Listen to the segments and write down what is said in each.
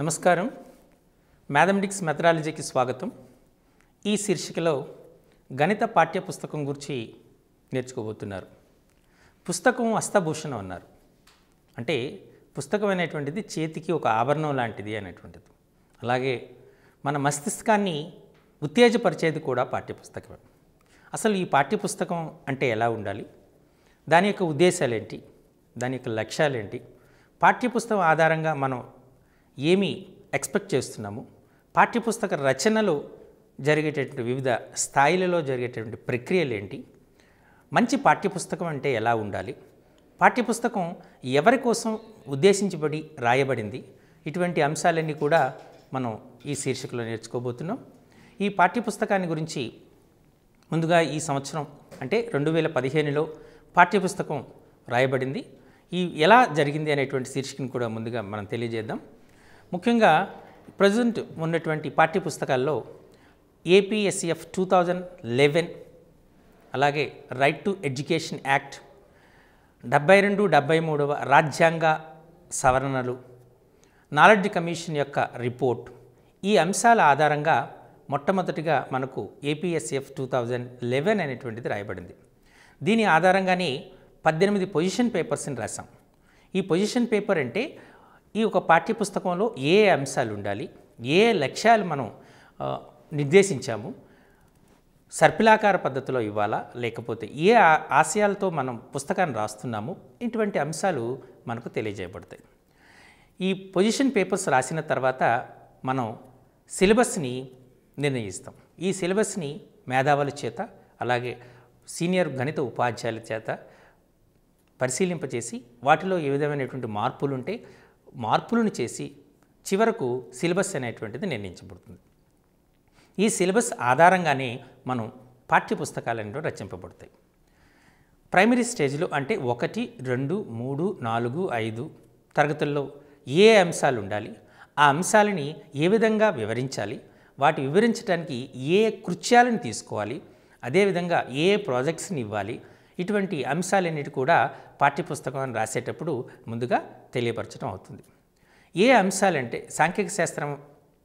నమస్కారం మ్యాథమెటిక్స్ మెథడాలజీకి స్వాగతం ఈ శీర్షికలో గణిత పాఠ్యపుస్తకం గురించి నేర్చుకోబోతున్నారు పుస్తకం అస్తభూషణం అన్నారు అంటే పుస్తకం అనేటువంటిది చేతికి ఒక ఆభరణం లాంటిది అనేటువంటిది అలాగే మన మస్తిష్కాన్ని ఉత్తేజపరిచేది కూడా పాఠ్యపుస్తకమే అసలు ఈ పాఠ్యపుస్తకం అంటే ఎలా ఉండాలి దాని యొక్క ఉద్దేశాలేంటి దాని యొక్క లక్ష్యాలేంటి పాఠ్యపుస్తకం ఆధారంగా మనం ఏమి ఎక్స్పెక్ట్ చేస్తున్నాము పాఠ్యపుస్తక రచనలో జరిగేటటువంటి వివిధ స్థాయిలలో జరిగేటటువంటి ప్రక్రియలు ఏంటి మంచి పాఠ్యపుస్తకం అంటే ఎలా ఉండాలి పాఠ్యపుస్తకం ఎవరి కోసం ఉద్దేశించబడి రాయబడింది ఇటువంటి అంశాలన్నీ కూడా మనం ఈ శీర్షికలో నేర్చుకోబోతున్నాం ఈ పాఠ్యపుస్తకాన్ని గురించి ముందుగా ఈ సంవత్సరం అంటే రెండు వేల పదిహేనులో పాఠ్యపుస్తకం రాయబడింది ఈ ఎలా జరిగింది అనేటువంటి శీర్షికను కూడా ముందుగా మనం తెలియజేద్దాం ముఖ్యంగా ప్రజెంట్ ఉన్నటువంటి పాఠ్య పుస్తకాల్లో ఏపీఎస్సిఎఫ్ టూ థౌజండ్ లెవెన్ అలాగే రైట్ టు ఎడ్యుకేషన్ యాక్ట్ డెబ్బై రెండు డెబ్బై మూడవ రాజ్యాంగ సవరణలు నాలెడ్జ్ కమిషన్ యొక్క రిపోర్ట్ ఈ అంశాల ఆధారంగా మొట్టమొదటిగా మనకు ఏపీఎస్ఎఫ్ టూ థౌజండ్ లెవెన్ అనేటువంటిది రాయబడింది దీని ఆధారంగానే పద్దెనిమిది పొజిషన్ పేపర్స్ని రాసాం ఈ పొజిషన్ పేపర్ అంటే ఈ ఒక పాఠ్యపుస్తకంలో ఏ అంశాలు ఉండాలి ఏ లక్ష్యాలు మనం నిర్దేశించాము సర్పిలాకార పద్ధతిలో ఇవ్వాలా లేకపోతే ఏ ఆశయాలతో మనం పుస్తకాన్ని రాస్తున్నాము ఇటువంటి అంశాలు మనకు తెలియజేయబడతాయి ఈ పొజిషన్ పేపర్స్ రాసిన తర్వాత మనం సిలబస్ని నిర్ణయిస్తాం ఈ సిలబస్ని మేధావుల చేత అలాగే సీనియర్ గణిత ఉపాధ్యాయుల చేత పరిశీలింపచేసి వాటిలో ఏ విధమైనటువంటి మార్పులు ఉంటే మార్పులను చేసి చివరకు సిలబస్ అనేటువంటిది నిర్ణయించబడుతుంది ఈ సిలబస్ ఆధారంగానే మనం పాఠ్యపుస్తకాలు అనేవి రచింపబడతాయి ప్రైమరీ స్టేజ్లో అంటే ఒకటి రెండు మూడు నాలుగు ఐదు తరగతుల్లో ఏ అంశాలు ఉండాలి ఆ అంశాలని ఏ విధంగా వివరించాలి వాటి వివరించడానికి ఏ కృత్యాలను తీసుకోవాలి అదేవిధంగా ఏ ప్రాజెక్ట్స్ని ఇవ్వాలి ఇటువంటి అంశాలన్నిటి కూడా పాఠ్యపుస్తకాన్ని రాసేటప్పుడు ముందుగా తెలియపరచడం అవుతుంది ఏ అంశాలంటే సాంఖ్యక శాస్త్రం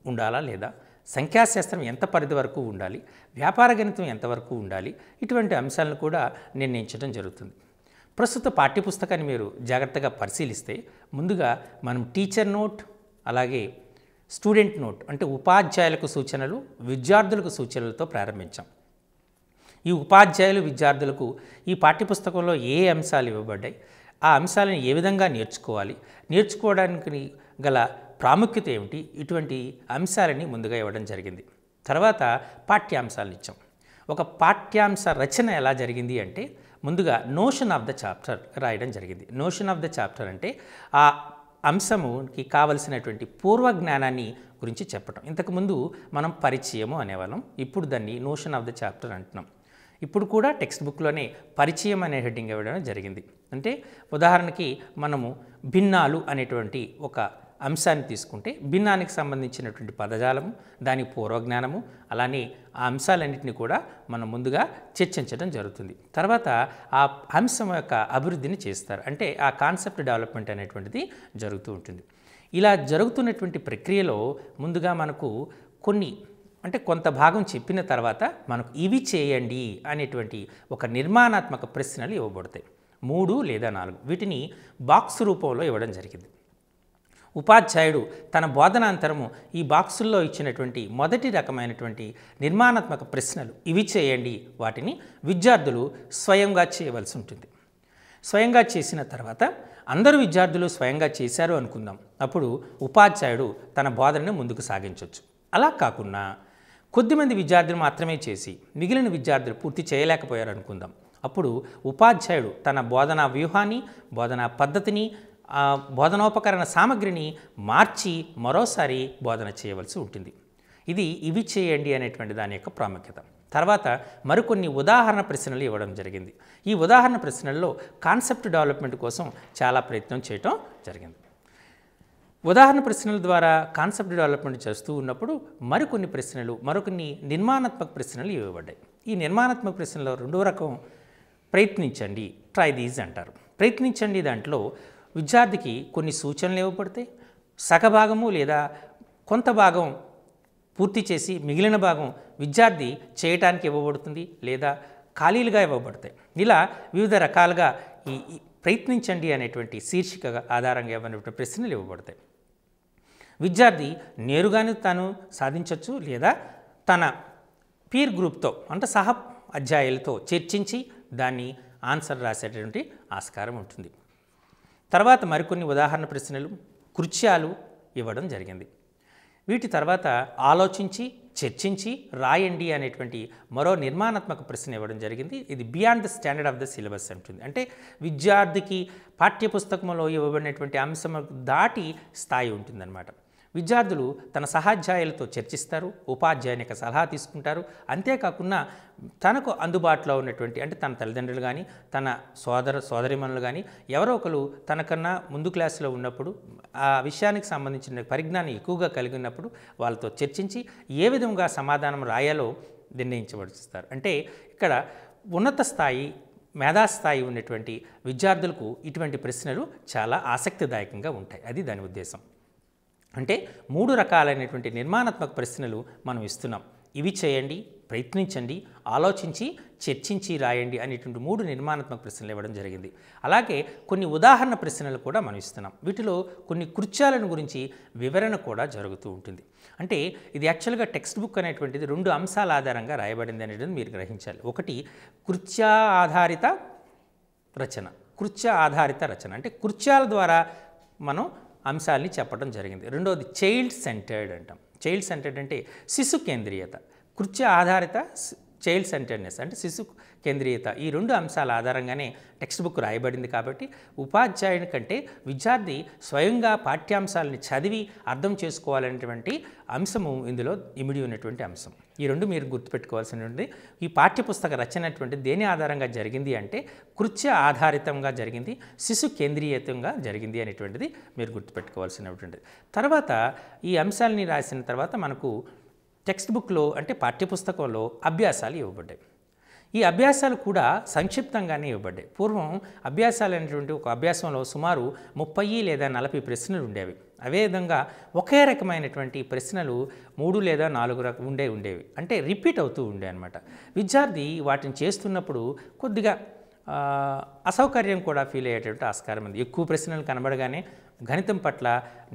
ఉండాలా లేదా సంఖ్యాశాస్త్రం ఎంత పరిధి వరకు ఉండాలి వ్యాపార గణితం ఎంతవరకు ఉండాలి ఇటువంటి అంశాలను కూడా నిర్ణయించడం జరుగుతుంది ప్రస్తుత పాఠ్యపుస్తకాన్ని మీరు జాగ్రత్తగా పరిశీలిస్తే ముందుగా మనం టీచర్ నోట్ అలాగే స్టూడెంట్ నోట్ అంటే ఉపాధ్యాయులకు సూచనలు విద్యార్థులకు సూచనలతో ప్రారంభించాం ఈ ఉపాధ్యాయులు విద్యార్థులకు ఈ పాఠ్యపుస్తకంలో ఏ అంశాలు ఇవ్వబడ్డాయి ఆ అంశాలను ఏ విధంగా నేర్చుకోవాలి నేర్చుకోవడానికి గల ప్రాముఖ్యత ఏమిటి ఇటువంటి అంశాలని ముందుగా ఇవ్వడం జరిగింది తర్వాత పాఠ్యాంశాలను ఇచ్చాం ఒక పాఠ్యాంశ రచన ఎలా జరిగింది అంటే ముందుగా నోషన్ ఆఫ్ ద చాప్టర్ రాయడం జరిగింది నోషన్ ఆఫ్ ద చాప్టర్ అంటే ఆ అంశముకి కావలసినటువంటి పూర్వ జ్ఞానాన్ని గురించి చెప్పటం ఇంతకుముందు మనం పరిచయము అనేవాళ్ళం ఇప్పుడు దాన్ని నోషన్ ఆఫ్ ద చాప్టర్ అంటున్నాం ఇప్పుడు కూడా టెక్స్ట్ బుక్లోనే పరిచయం అనే హెడ్డింగ్ ఇవ్వడం జరిగింది అంటే ఉదాహరణకి మనము భిన్నాలు అనేటువంటి ఒక అంశాన్ని తీసుకుంటే భిన్నానికి సంబంధించినటువంటి పదజాలము దాని పూర్వజ్ఞానము అలానే ఆ అంశాలన్నింటినీ కూడా మనం ముందుగా చర్చించడం జరుగుతుంది తర్వాత ఆ అంశం యొక్క అభివృద్ధిని చేస్తారు అంటే ఆ కాన్సెప్ట్ డెవలప్మెంట్ అనేటువంటిది జరుగుతూ ఉంటుంది ఇలా జరుగుతున్నటువంటి ప్రక్రియలో ముందుగా మనకు కొన్ని అంటే కొంత భాగం చెప్పిన తర్వాత మనకు ఇవి చేయండి అనేటువంటి ఒక నిర్మాణాత్మక ప్రశ్నలు ఇవ్వబడతాయి మూడు లేదా నాలుగు వీటిని బాక్స్ రూపంలో ఇవ్వడం జరిగింది ఉపాధ్యాయుడు తన బోధనాంతరము ఈ బాక్సుల్లో ఇచ్చినటువంటి మొదటి రకమైనటువంటి నిర్మాణాత్మక ప్రశ్నలు ఇవి చేయండి వాటిని విద్యార్థులు స్వయంగా చేయవలసి ఉంటుంది స్వయంగా చేసిన తర్వాత అందరు విద్యార్థులు స్వయంగా చేశారు అనుకుందాం అప్పుడు ఉపాధ్యాయుడు తన బోధనను ముందుకు సాగించవచ్చు అలా కాకుండా కొద్దిమంది విద్యార్థులు మాత్రమే చేసి మిగిలిన విద్యార్థులు పూర్తి చేయలేకపోయారు అనుకుందాం అప్పుడు ఉపాధ్యాయుడు తన బోధనా వ్యూహాన్ని బోధనా పద్ధతిని బోధనోపకరణ సామగ్రిని మార్చి మరోసారి బోధన చేయవలసి ఉంటుంది ఇది ఇవి చేయండి అనేటువంటి దాని యొక్క ప్రాముఖ్యత తర్వాత మరికొన్ని ఉదాహరణ ప్రశ్నలు ఇవ్వడం జరిగింది ఈ ఉదాహరణ ప్రశ్నల్లో కాన్సెప్ట్ డెవలప్మెంట్ కోసం చాలా ప్రయత్నం చేయటం జరిగింది ఉదాహరణ ప్రశ్నల ద్వారా కాన్సెప్ట్ డెవలప్మెంట్ చేస్తూ ఉన్నప్పుడు మరికొన్ని ప్రశ్నలు మరికొన్ని నిర్మాణాత్మక ప్రశ్నలు ఇవ్వబడ్డాయి ఈ నిర్మాణాత్మక ప్రశ్నలో రెండో రకం ప్రయత్నించండి ట్రై దీజ్ అంటారు ప్రయత్నించండి దాంట్లో విద్యార్థికి కొన్ని సూచనలు ఇవ్వబడతాయి సగభాగము లేదా కొంత భాగం పూర్తి చేసి మిగిలిన భాగం విద్యార్థి చేయటానికి ఇవ్వబడుతుంది లేదా ఖాళీలుగా ఇవ్వబడతాయి ఇలా వివిధ రకాలుగా ఈ ప్రయత్నించండి అనేటువంటి శీర్షిక ఆధారంగా ఇవ్వనటువంటి ప్రశ్నలు ఇవ్వబడతాయి విద్యార్థి నేరుగానే తాను సాధించవచ్చు లేదా తన పీర్ గ్రూప్తో అంటే సహ అధ్యాయులతో చర్చించి దాన్ని ఆన్సర్ రాసేటటువంటి ఆస్కారం ఉంటుంది తర్వాత మరికొన్ని ఉదాహరణ ప్రశ్నలు కృత్యాలు ఇవ్వడం జరిగింది వీటి తర్వాత ఆలోచించి చర్చించి రాయండి అనేటువంటి మరో నిర్మాణాత్మక ప్రశ్న ఇవ్వడం జరిగింది ఇది beyond the standard of the syllabus అంటుంది అంటే విద్యార్థికి పాఠ్యపుస్తకంలో ఇవ్వబడినటువంటి అంశం దాటి స్థాయి ఉంటుందన్నమాట విద్యార్థులు తన సహాధ్యాయులతో చర్చిస్తారు ఉపాధ్యాయునికి సలహా తీసుకుంటారు అంతేకాకుండా తనకు అందుబాటులో ఉన్నటువంటి అంటే తన తల్లిదండ్రులు కానీ తన సోదర సోదరిమణులు కానీ ఎవరో ఒకరు తనకన్నా ముందు క్లాసులో ఉన్నప్పుడు ఆ విషయానికి సంబంధించిన పరిజ్ఞానం ఎక్కువగా కలిగి ఉన్నప్పుడు వాళ్ళతో చర్చించి ఏ విధంగా సమాధానం రాయాలో నిర్ణయించబడుస్తారు అంటే ఇక్కడ ఉన్నత స్థాయి మేధాస్థాయి ఉన్నటువంటి విద్యార్థులకు ఇటువంటి ప్రశ్నలు చాలా ఆసక్తిదాయకంగా ఉంటాయి అది దాని ఉద్దేశం అంటే మూడు రకాలైనటువంటి నిర్మాణాత్మక ప్రశ్నలు మనం ఇస్తున్నాం ఇవి చేయండి ప్రయత్నించండి ఆలోచించి చర్చించి రాయండి అనేటువంటి మూడు నిర్మాణాత్మక ప్రశ్నలు ఇవ్వడం జరిగింది అలాగే కొన్ని ఉదాహరణ ప్రశ్నలు కూడా మనం ఇస్తున్నాం వీటిలో కొన్ని కృత్యాలను గురించి వివరణ కూడా జరుగుతూ ఉంటుంది అంటే ఇది యాక్చువల్గా టెక్స్ట్ బుక్ అనేటువంటిది రెండు అంశాల ఆధారంగా రాయబడింది అనేది మీరు గ్రహించాలి ఒకటి కృత్యా ఆధారిత రచన కృత్య ఆధారిత రచన అంటే కృత్యాల ద్వారా మనం అంశాలని చెప్పడం జరిగింది రెండవది చైల్డ్ సెంటర్డ్ అంటాం చైల్డ్ సెంటర్డ్ అంటే శిశు కేంద్రీయత కృత్య ఆధారిత చైల్డ్ సెంటర్నెస్ అంటే శిశు కేంద్రీయత ఈ రెండు అంశాల ఆధారంగానే టెక్స్ట్ బుక్ రాయబడింది కాబట్టి ఉపాధ్యాయుని కంటే విద్యార్థి స్వయంగా పాఠ్యాంశాలని చదివి అర్థం చేసుకోవాలనేటువంటి అంశము ఇందులో ఇమిడి ఉన్నటువంటి అంశం ఈ రెండు మీరు గుర్తుపెట్టుకోవాల్సినటువంటి ఈ పాఠ్యపుస్తక రచన అటువంటి దేని ఆధారంగా జరిగింది అంటే కృత్య ఆధారితంగా జరిగింది శిశు కేంద్రీయతంగా జరిగింది అనేటువంటిది మీరు గుర్తుపెట్టుకోవాల్సినటువంటిది తర్వాత ఈ అంశాలని రాసిన తర్వాత మనకు టెక్స్ట్ బుక్లో అంటే పాఠ్యపుస్తకంలో అభ్యాసాలు ఇవ్వబడ్డాయి ఈ అభ్యాసాలు కూడా సంక్షిప్తంగానే ఇవ్వబడ్డాయి పూర్వం అభ్యాసాలు అనేటువంటి ఒక అభ్యాసంలో సుమారు ముప్పై లేదా నలభై ప్రశ్నలు ఉండేవి అదేవిధంగా ఒకే రకమైనటువంటి ప్రశ్నలు మూడు లేదా నాలుగు రక ఉండే ఉండేవి అంటే రిపీట్ అవుతూ ఉండే అనమాట విద్యార్థి వాటిని చేస్తున్నప్పుడు కొద్దిగా అసౌకర్యం కూడా ఫీల్ అయ్యేటటువంటి ఆస్కారం ఉంది ఎక్కువ ప్రశ్నలు కనబడగానే గణితం పట్ల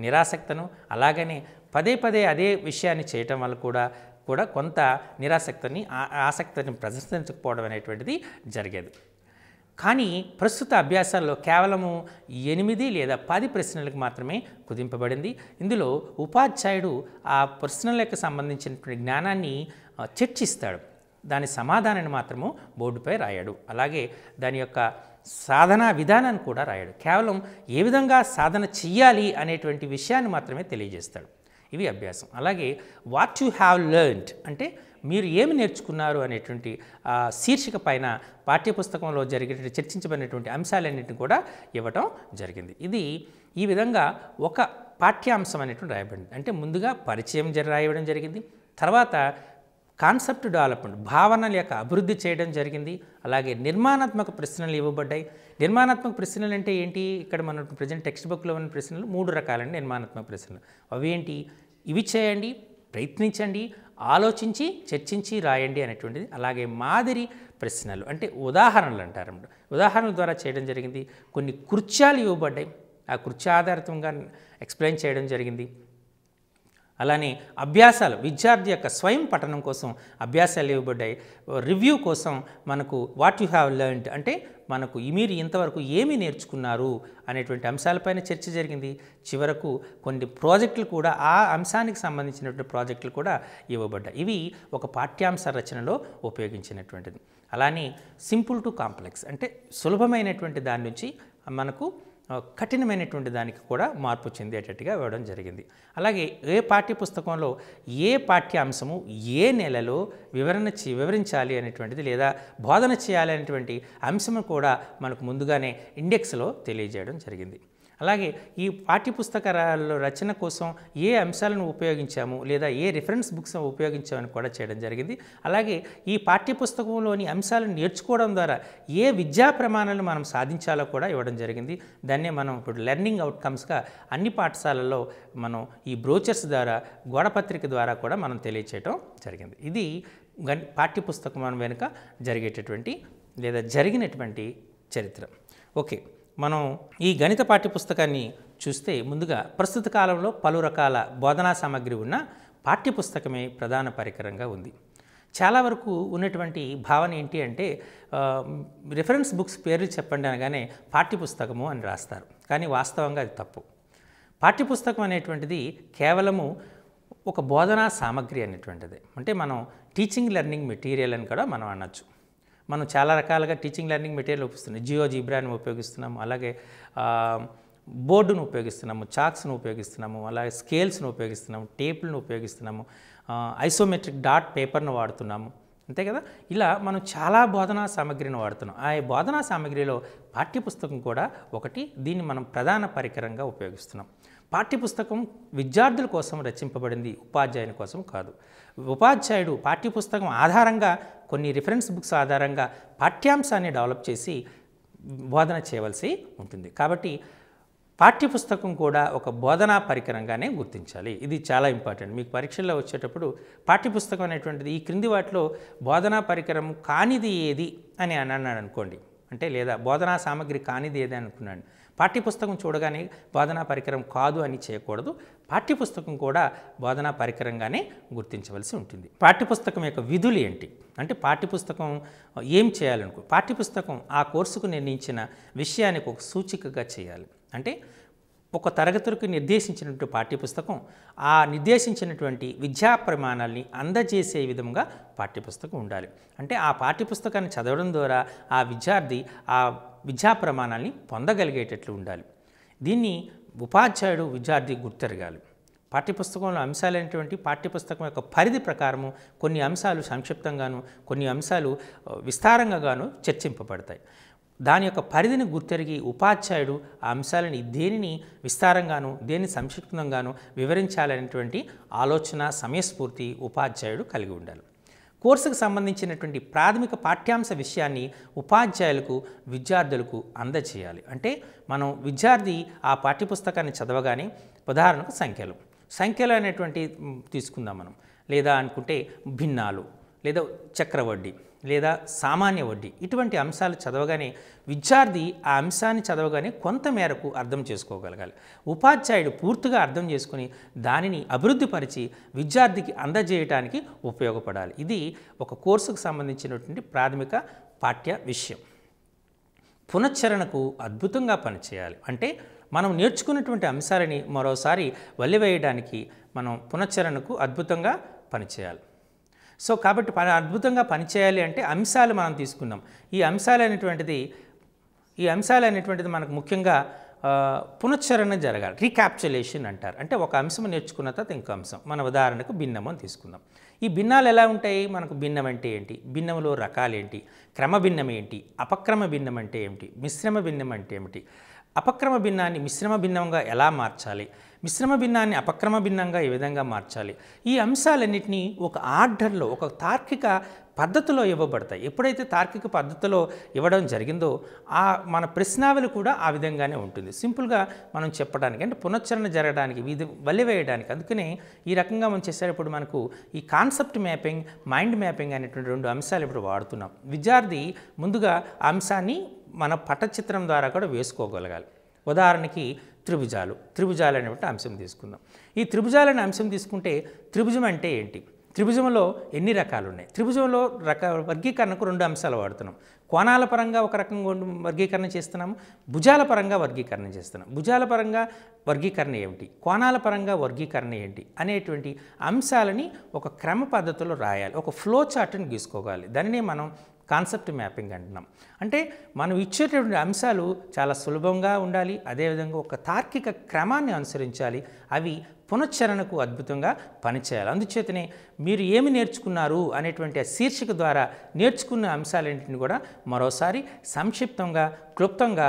నిరాసక్తను అలాగనే పదే పదే అదే విషయాన్ని చేయటం వల్ల కూడా కూడా కొంత నిరాసక్తిని ఆసక్తిని ప్రదర్శించకపోవడం అనేటువంటిది జరిగేది కానీ ప్రస్తుత అభ్యాసాల్లో కేవలము ఎనిమిది లేదా పది ప్రశ్నలకు మాత్రమే కుదింపబడింది ఇందులో ఉపాధ్యాయుడు ఆ ప్రశ్నలకు సంబంధించినటువంటి జ్ఞానాన్ని చర్చిస్తాడు దాని సమాధానాన్ని మాత్రము బోర్డుపై రాయాడు అలాగే దాని యొక్క సాధనా విధానాన్ని కూడా రాయాడు కేవలం ఏ విధంగా సాధన చెయ్యాలి అనేటువంటి విషయాన్ని మాత్రమే తెలియజేస్తాడు ఇవి అభ్యాసం అలాగే వాట్ యు హ్యావ్ లెర్న్డ్ అంటే మీరు ఏమి నేర్చుకున్నారు అనేటువంటి శీర్షిక పైన పాఠ్యపుస్తకంలో జరిగిన చర్చించబడినటువంటి అంశాలన్నింటినీ కూడా ఇవ్వటం జరిగింది ఇది ఈ విధంగా ఒక పాఠ్యాంశం అనేటువంటి రాయబడింది అంటే ముందుగా పరిచయం రాయడం జరిగింది తర్వాత కాన్సెప్ట్ డెవలప్మెంట్ భావనల యొక్క అభివృద్ధి చేయడం జరిగింది అలాగే నిర్మాణాత్మక ప్రశ్నలు ఇవ్వబడ్డాయి నిర్మాణాత్మక ప్రశ్నలు అంటే ఏంటి ఇక్కడ మన ప్రజెంట్ టెక్స్ట్ బుక్లో ఉన్న ప్రశ్నలు మూడు రకాలైన నిర్మాణాత్మక ప్రశ్నలు అవి ఏంటి ఇవి చేయండి ప్రయత్నించండి ఆలోచించి చర్చించి రాయండి అనేటువంటిది అలాగే మాదిరి ప్రశ్నలు అంటే ఉదాహరణలు అంటారు ఉదాహరణల ద్వారా చేయడం జరిగింది కొన్ని కృత్యాలు ఇవ్వబడ్డాయి ఆ కృత్యాధారితంగా ఎక్స్ప్లెయిన్ చేయడం జరిగింది అలానే అభ్యాసాలు విద్యార్థి యొక్క స్వయం పఠనం కోసం అభ్యాసాలు ఇవ్వబడ్డాయి రివ్యూ కోసం మనకు వాట్ యు హ్యావ్ లెర్న్డ్ అంటే మనకు మీరు ఇంతవరకు ఏమి నేర్చుకున్నారు అనేటువంటి అంశాలపైన చర్చ జరిగింది చివరకు కొన్ని ప్రాజెక్టులు కూడా ఆ అంశానికి సంబంధించినటువంటి ప్రాజెక్టులు కూడా ఇవ్వబడ్డాయి ఇవి ఒక పాఠ్యాంశ రచనలో ఉపయోగించినటువంటిది అలానే సింపుల్ టు కాంప్లెక్స్ అంటే సులభమైనటువంటి దాని నుంచి మనకు కఠినమైనటువంటి దానికి కూడా మార్పు చెందేటట్టుగా ఇవ్వడం జరిగింది అలాగే ఏ పాఠ్య పుస్తకంలో ఏ పాఠ్యాంశము ఏ నెలలో వివరణ వివరించాలి అనేటువంటిది లేదా బోధన చేయాలి అనేటువంటి అంశము కూడా మనకు ముందుగానే ఇండెక్స్లో తెలియజేయడం జరిగింది అలాగే ఈ పాఠ్యపుస్తక రచన కోసం ఏ అంశాలను ఉపయోగించాము లేదా ఏ రిఫరెన్స్ బుక్స్ ఉపయోగించామని కూడా చేయడం జరిగింది అలాగే ఈ పాఠ్యపుస్తకంలోని అంశాలను నేర్చుకోవడం ద్వారా ఏ విద్యా ప్రమాణాలు మనం సాధించాలో కూడా ఇవ్వడం జరిగింది దాన్నే మనం ఇప్పుడు లెర్నింగ్ అవుట్కమ్స్గా అన్ని పాఠశాలల్లో మనం ఈ బ్రోచర్స్ ద్వారా గోడపత్రిక ద్వారా కూడా మనం తెలియచేయటం జరిగింది ఇది పాఠ్యపుస్తకం వెనుక జరిగేటటువంటి లేదా జరిగినటువంటి చరిత్ర ఓకే మనం ఈ గణిత పాఠ్యపుస్తకాన్ని చూస్తే ముందుగా ప్రస్తుత కాలంలో పలు రకాల బోధనా సామగ్రి ఉన్న పాఠ్యపుస్తకమే ప్రధాన పరికరంగా ఉంది చాలా వరకు ఉన్నటువంటి భావన ఏంటి అంటే రిఫరెన్స్ బుక్స్ పేర్లు చెప్పండి అనగానే పాఠ్యపుస్తకము అని రాస్తారు కానీ వాస్తవంగా అది తప్పు పాఠ్యపుస్తకం అనేటువంటిది కేవలము ఒక బోధనా సామగ్రి అనేటువంటిది అంటే మనం టీచింగ్ లెర్నింగ్ మెటీరియల్ అని కూడా మనం అనొచ్చు మనం చాలా రకాలుగా టీచింగ్ లెర్నింగ్ మెటీరియల్ ఉపయోగిస్తున్నాం జియో జీబ్రాని ఉపయోగిస్తున్నాము అలాగే బోర్డును ఉపయోగిస్తున్నాము చాక్స్ను ఉపయోగిస్తున్నాము అలాగే స్కేల్స్ను ఉపయోగిస్తున్నాము టేపులను ఉపయోగిస్తున్నాము ఐసోమెట్రిక్ డాట్ పేపర్ను వాడుతున్నాము అంతే కదా ఇలా మనం చాలా బోధనా సామాగ్రిని వాడుతున్నాం ఆ బోధనా సామాగ్రిలో పాఠ్యపుస్తకం కూడా ఒకటి దీన్ని మనం ప్రధాన పరికరంగా ఉపయోగిస్తున్నాం పాఠ్యపుస్తకం విద్యార్థుల కోసం రచింపబడింది ఉపాధ్యాయుని కోసం కాదు ఉపాధ్యాయుడు పాఠ్యపుస్తకం ఆధారంగా కొన్ని రిఫరెన్స్ బుక్స్ ఆధారంగా పాఠ్యాంశాన్ని డెవలప్ చేసి బోధన చేయవలసి ఉంటుంది కాబట్టి పాఠ్యపుస్తకం కూడా ఒక బోధనా పరికరంగానే గుర్తించాలి ఇది చాలా ఇంపార్టెంట్ మీకు పరీక్షల్లో వచ్చేటప్పుడు పాఠ్యపుస్తకం అనేటువంటిది ఈ క్రింది వాటిలో బోధనా పరికరం కానిది ఏది అని అన్నాను అనుకోండి అంటే లేదా బోధనా సామగ్రి కానిది ఏది అనుకున్నాను పాఠ్యపుస్తకం చూడగానే బోధనా పరికరం కాదు అని చేయకూడదు పాఠ్యపుస్తకం కూడా బోధనా పరికరంగానే గుర్తించవలసి ఉంటుంది పాఠ్యపుస్తకం యొక్క విధులు ఏంటి అంటే పాఠ్యపుస్తకం ఏం చేయాలనుకో పాఠ్యపుస్తకం ఆ కోర్సుకు నిర్ణయించిన విషయానికి ఒక సూచికగా చేయాలి అంటే ఒక తరగతులకు నిర్దేశించినటువంటి పాఠ్యపుస్తకం ఆ నిర్దేశించినటువంటి విద్యా ప్రమాణాల్ని అందజేసే విధంగా పాఠ్యపుస్తకం ఉండాలి అంటే ఆ పాఠ్యపుస్తకాన్ని చదవడం ద్వారా ఆ విద్యార్థి ఆ విద్యా ప్రమాణాల్ని పొందగలిగేటట్లు ఉండాలి దీన్ని ఉపాధ్యాయుడు విద్యార్థి గుర్తెరగాలి పాఠ్యపుస్తకంలో అంశాలైనటువంటి పాఠ్యపుస్తకం యొక్క పరిధి ప్రకారము కొన్ని అంశాలు సంక్షిప్తంగాను కొన్ని అంశాలు విస్తారంగాను చర్చింపబడతాయి దాని యొక్క పరిధిని గుర్తెరిగి ఉపాధ్యాయుడు ఆ అంశాలని దేనిని విస్తారంగాను దేని సంక్షిప్తంగాను వివరించాలనేటువంటి ఆలోచన సమయస్ఫూర్తి ఉపాధ్యాయుడు కలిగి ఉండాలి కోర్సుకు సంబంధించినటువంటి ప్రాథమిక పాఠ్యాంశ విషయాన్ని ఉపాధ్యాయులకు విద్యార్థులకు అందజేయాలి అంటే మనం విద్యార్థి ఆ పాఠ్యపుస్తకాన్ని చదవగానే ఉదాహరణకు సంఖ్యలు సంఖ్యలు అనేటువంటి తీసుకుందాం మనం లేదా అనుకుంటే భిన్నాలు లేదా చక్రవడ్డీ లేదా సామాన్య వడ్డీ ఇటువంటి అంశాలు చదవగానే విద్యార్థి ఆ అంశాన్ని చదవగానే కొంత మేరకు అర్థం చేసుకోగలగాలి ఉపాధ్యాయుడు పూర్తిగా అర్థం చేసుకుని దానిని అభివృద్ధిపరిచి విద్యార్థికి అందజేయటానికి ఉపయోగపడాలి ఇది ఒక కోర్సుకు సంబంధించినటువంటి ప్రాథమిక పాఠ్య విషయం పునశ్చరణకు అద్భుతంగా పనిచేయాలి అంటే మనం నేర్చుకున్నటువంటి అంశాలని మరోసారి వల్లివేయడానికి మనం పునశ్చరణకు అద్భుతంగా పనిచేయాలి సో కాబట్టి పని అద్భుతంగా పనిచేయాలి అంటే అంశాలు మనం తీసుకున్నాం ఈ అంశాలు అనేటువంటిది ఈ అంశాలు అనేటువంటిది మనకు ముఖ్యంగా పునశ్చరణ జరగాలి రీక్యాప్చులేషన్ అంటారు అంటే ఒక అంశం నేర్చుకున్న తర్వాత ఇంకో అంశం మన ఉదాహరణకు భిన్నము అని తీసుకుందాం ఈ భిన్నాలు ఎలా ఉంటాయి మనకు భిన్నం అంటే ఏంటి భిన్నంలో రకాలు ఏంటి క్రమ భిన్నం ఏంటి అపక్రమ భిన్నం అంటే ఏమిటి మిశ్రమ భిన్నం అంటే ఏమిటి అపక్రమ భిన్నాన్ని మిశ్రమ భిన్నంగా ఎలా మార్చాలి మిశ్రమ భిన్నాన్ని అపక్రమ భిన్నంగా ఈ విధంగా మార్చాలి ఈ అంశాలన్నింటినీ ఒక ఆర్డర్లో ఒక తార్కిక పద్ధతిలో ఇవ్వబడతాయి ఎప్పుడైతే తార్కిక పద్ధతిలో ఇవ్వడం జరిగిందో ఆ మన ప్రశ్నావళి కూడా ఆ విధంగానే ఉంటుంది సింపుల్గా మనం చెప్పడానికి అంటే పునశ్చరణ జరగడానికి వీధి వల్లివేయడానికి అందుకనే ఈ రకంగా మనం చేశారు ఇప్పుడు మనకు ఈ కాన్సెప్ట్ మ్యాపింగ్ మైండ్ మ్యాపింగ్ అనేటువంటి రెండు అంశాలు ఇప్పుడు వాడుతున్నాం విద్యార్థి ముందుగా అంశాన్ని మన పటచిత్రం ద్వారా కూడా వేసుకోగలగాలి ఉదాహరణకి త్రిభుజాలు త్రిభుజాలు అనేటువంటి అంశం తీసుకుందాం ఈ అనే అంశం తీసుకుంటే త్రిభుజం అంటే ఏంటి త్రిభుజంలో ఎన్ని రకాలు ఉన్నాయి త్రిభుజంలో రక వర్గీకరణకు రెండు అంశాలు వాడుతున్నాం కోణాల పరంగా ఒక రకంగా వర్గీకరణ చేస్తున్నాము భుజాల పరంగా వర్గీకరణ చేస్తున్నాం భుజాల పరంగా వర్గీకరణ ఏమిటి కోణాల పరంగా వర్గీకరణ ఏంటి అనేటువంటి అంశాలని ఒక క్రమ పద్ధతిలో రాయాలి ఒక ఫ్లో చార్ట్ని గీసుకోవాలి దానినే మనం కాన్సెప్ట్ మ్యాపింగ్ అంటున్నాం అంటే మనం ఇచ్చేటటువంటి అంశాలు చాలా సులభంగా ఉండాలి అదేవిధంగా ఒక తార్కిక క్రమాన్ని అనుసరించాలి అవి పునశ్చరణకు అద్భుతంగా పనిచేయాలి అందుచేతనే మీరు ఏమి నేర్చుకున్నారు అనేటువంటి ఆ శీర్షిక ద్వారా నేర్చుకున్న అంశాలన్నింటిని కూడా మరోసారి సంక్షిప్తంగా క్లుప్తంగా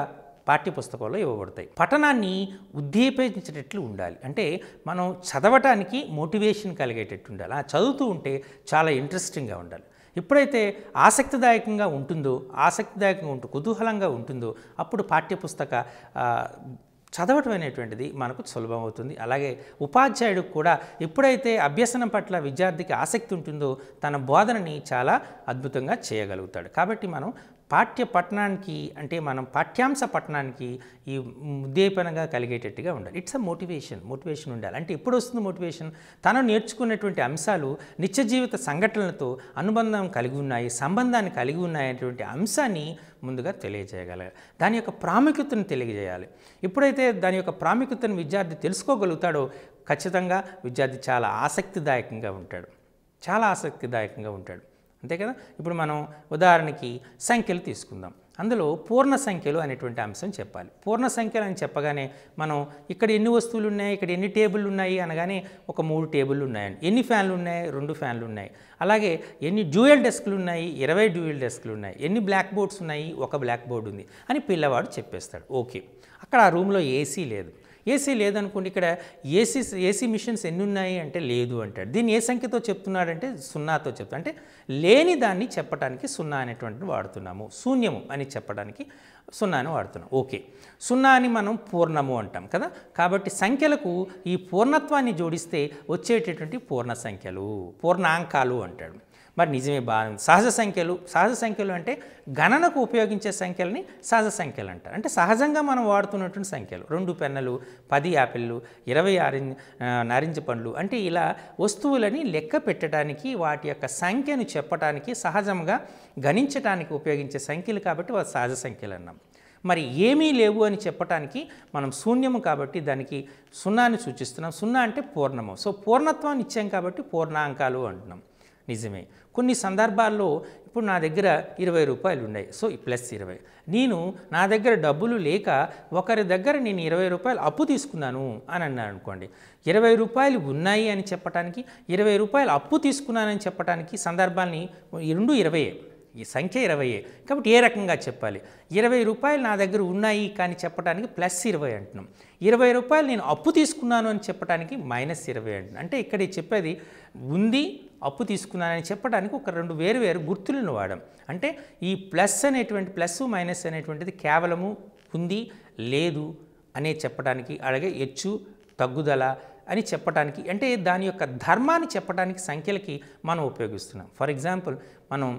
పాఠ్యపుస్తకంలో ఇవ్వబడతాయి పఠనాన్ని ఉద్దీపించేటట్లు ఉండాలి అంటే మనం చదవటానికి మోటివేషన్ కలిగేటట్టు ఉండాలి ఆ చదువుతూ ఉంటే చాలా ఇంట్రెస్టింగ్గా ఉండాలి ఎప్పుడైతే ఆసక్తిదాయకంగా ఉంటుందో ఆసక్తిదాయకంగా ఉంటు కుతూహలంగా ఉంటుందో అప్పుడు పాఠ్యపుస్తక చదవటం అనేటువంటిది మనకు సులభం అవుతుంది అలాగే ఉపాధ్యాయుడు కూడా ఎప్పుడైతే అభ్యసనం పట్ల విద్యార్థికి ఆసక్తి ఉంటుందో తన బోధనని చాలా అద్భుతంగా చేయగలుగుతాడు కాబట్టి మనం పాఠ్య పట్టణానికి అంటే మనం పాఠ్యాంశ పట్టణానికి ఈ ఉద్దీపనగా కలిగేటట్టుగా ఉండాలి ఇట్స్ అ మోటివేషన్ మోటివేషన్ ఉండాలి అంటే ఎప్పుడు వస్తుంది మోటివేషన్ తను నేర్చుకున్నటువంటి అంశాలు నిత్య జీవిత సంఘటనలతో అనుబంధం కలిగి ఉన్నాయి సంబంధాన్ని కలిగి ఉన్నాయనేటువంటి అంశాన్ని ముందుగా తెలియజేయగల దాని యొక్క ప్రాముఖ్యతను తెలియజేయాలి ఎప్పుడైతే దాని యొక్క ప్రాముఖ్యతను విద్యార్థి తెలుసుకోగలుగుతాడో ఖచ్చితంగా విద్యార్థి చాలా ఆసక్తిదాయకంగా ఉంటాడు చాలా ఆసక్తిదాయకంగా ఉంటాడు అంతే కదా ఇప్పుడు మనం ఉదాహరణకి సంఖ్యలు తీసుకుందాం అందులో పూర్ణ సంఖ్యలు అనేటువంటి అంశం చెప్పాలి పూర్ణ సంఖ్యలు అని చెప్పగానే మనం ఇక్కడ ఎన్ని వస్తువులు ఉన్నాయి ఇక్కడ ఎన్ని టేబుల్ ఉన్నాయి అనగానే ఒక మూడు టేబుల్లు ఉన్నాయని ఎన్ని ఫ్యాన్లు ఉన్నాయి రెండు ఫ్యాన్లు ఉన్నాయి అలాగే ఎన్ని డ్యూయల్ డెస్క్లు ఉన్నాయి ఇరవై డ్యూయల్ డెస్క్లు ఉన్నాయి ఎన్ని బ్లాక్ బోర్డ్స్ ఉన్నాయి ఒక బ్లాక్ బోర్డు ఉంది అని పిల్లవాడు చెప్పేస్తాడు ఓకే అక్కడ ఆ రూమ్లో ఏసీ లేదు ఏసీ లేదనుకోండి ఇక్కడ ఏసీ ఏసీ మిషన్స్ ఎన్ని ఉన్నాయి అంటే లేదు అంటాడు దీన్ని ఏ సంఖ్యతో చెప్తున్నాడంటే సున్నాతో చెప్తా అంటే లేని దాన్ని చెప్పడానికి సున్నా అనేటువంటిది వాడుతున్నాము శూన్యము అని చెప్పడానికి సున్నా అని వాడుతున్నాం ఓకే సున్నా అని మనం పూర్ణము అంటాం కదా కాబట్టి సంఖ్యలకు ఈ పూర్ణత్వాన్ని జోడిస్తే వచ్చేటటువంటి పూర్ణ సంఖ్యలు పూర్ణాంకాలు అంటాడు మరి నిజమే బాగుంది సహజ సంఖ్యలు సహజ సంఖ్యలు అంటే గణనకు ఉపయోగించే సంఖ్యలని సహజ సంఖ్యలు అంటారు అంటే సహజంగా మనం వాడుతున్నటువంటి సంఖ్యలు రెండు పెన్నలు పది యాపిళ్ళు ఇరవై ఆరి నారింజ పండ్లు అంటే ఇలా వస్తువులని లెక్క పెట్టడానికి వాటి యొక్క సంఖ్యను చెప్పడానికి సహజంగా గణించడానికి ఉపయోగించే సంఖ్యలు కాబట్టి వాళ్ళు సహజ సంఖ్యలు అన్నాం మరి ఏమీ లేవు అని చెప్పటానికి మనం శూన్యము కాబట్టి దానికి సున్నాని సూచిస్తున్నాం సున్నా అంటే పూర్ణము సో పూర్ణత్వాన్ని ఇచ్చాం కాబట్టి పూర్ణాంకాలు అంటున్నాం నిజమే కొన్ని సందర్భాల్లో ఇప్పుడు నా దగ్గర ఇరవై రూపాయలు ఉన్నాయి సో ప్లస్ ఇరవై నేను నా దగ్గర డబ్బులు లేక ఒకరి దగ్గర నేను ఇరవై రూపాయలు అప్పు తీసుకున్నాను అని అన్నాను అనుకోండి ఇరవై రూపాయలు ఉన్నాయి అని చెప్పడానికి ఇరవై రూపాయలు అప్పు తీసుకున్నానని చెప్పడానికి సందర్భాన్ని రెండు ఇరవై ఈ సంఖ్య ఇరవై కాబట్టి ఏ రకంగా చెప్పాలి ఇరవై రూపాయలు నా దగ్గర ఉన్నాయి కానీ చెప్పడానికి ప్లస్ ఇరవై అంటున్నాం ఇరవై రూపాయలు నేను అప్పు తీసుకున్నాను అని చెప్పడానికి మైనస్ ఇరవై అంటున్నాను అంటే ఇక్కడ చెప్పేది ఉంది అప్పు తీసుకున్నానని చెప్పడానికి ఒక రెండు వేరు వేరు గుర్తులను వాడడం అంటే ఈ ప్లస్ అనేటువంటి ప్లస్ మైనస్ అనేటువంటిది కేవలము ఉంది లేదు అనే చెప్పడానికి అలాగే హెచ్చు తగ్గుదల అని చెప్పడానికి అంటే దాని యొక్క ధర్మాన్ని చెప్పడానికి సంఖ్యలకి మనం ఉపయోగిస్తున్నాం ఫర్ ఎగ్జాంపుల్ మనం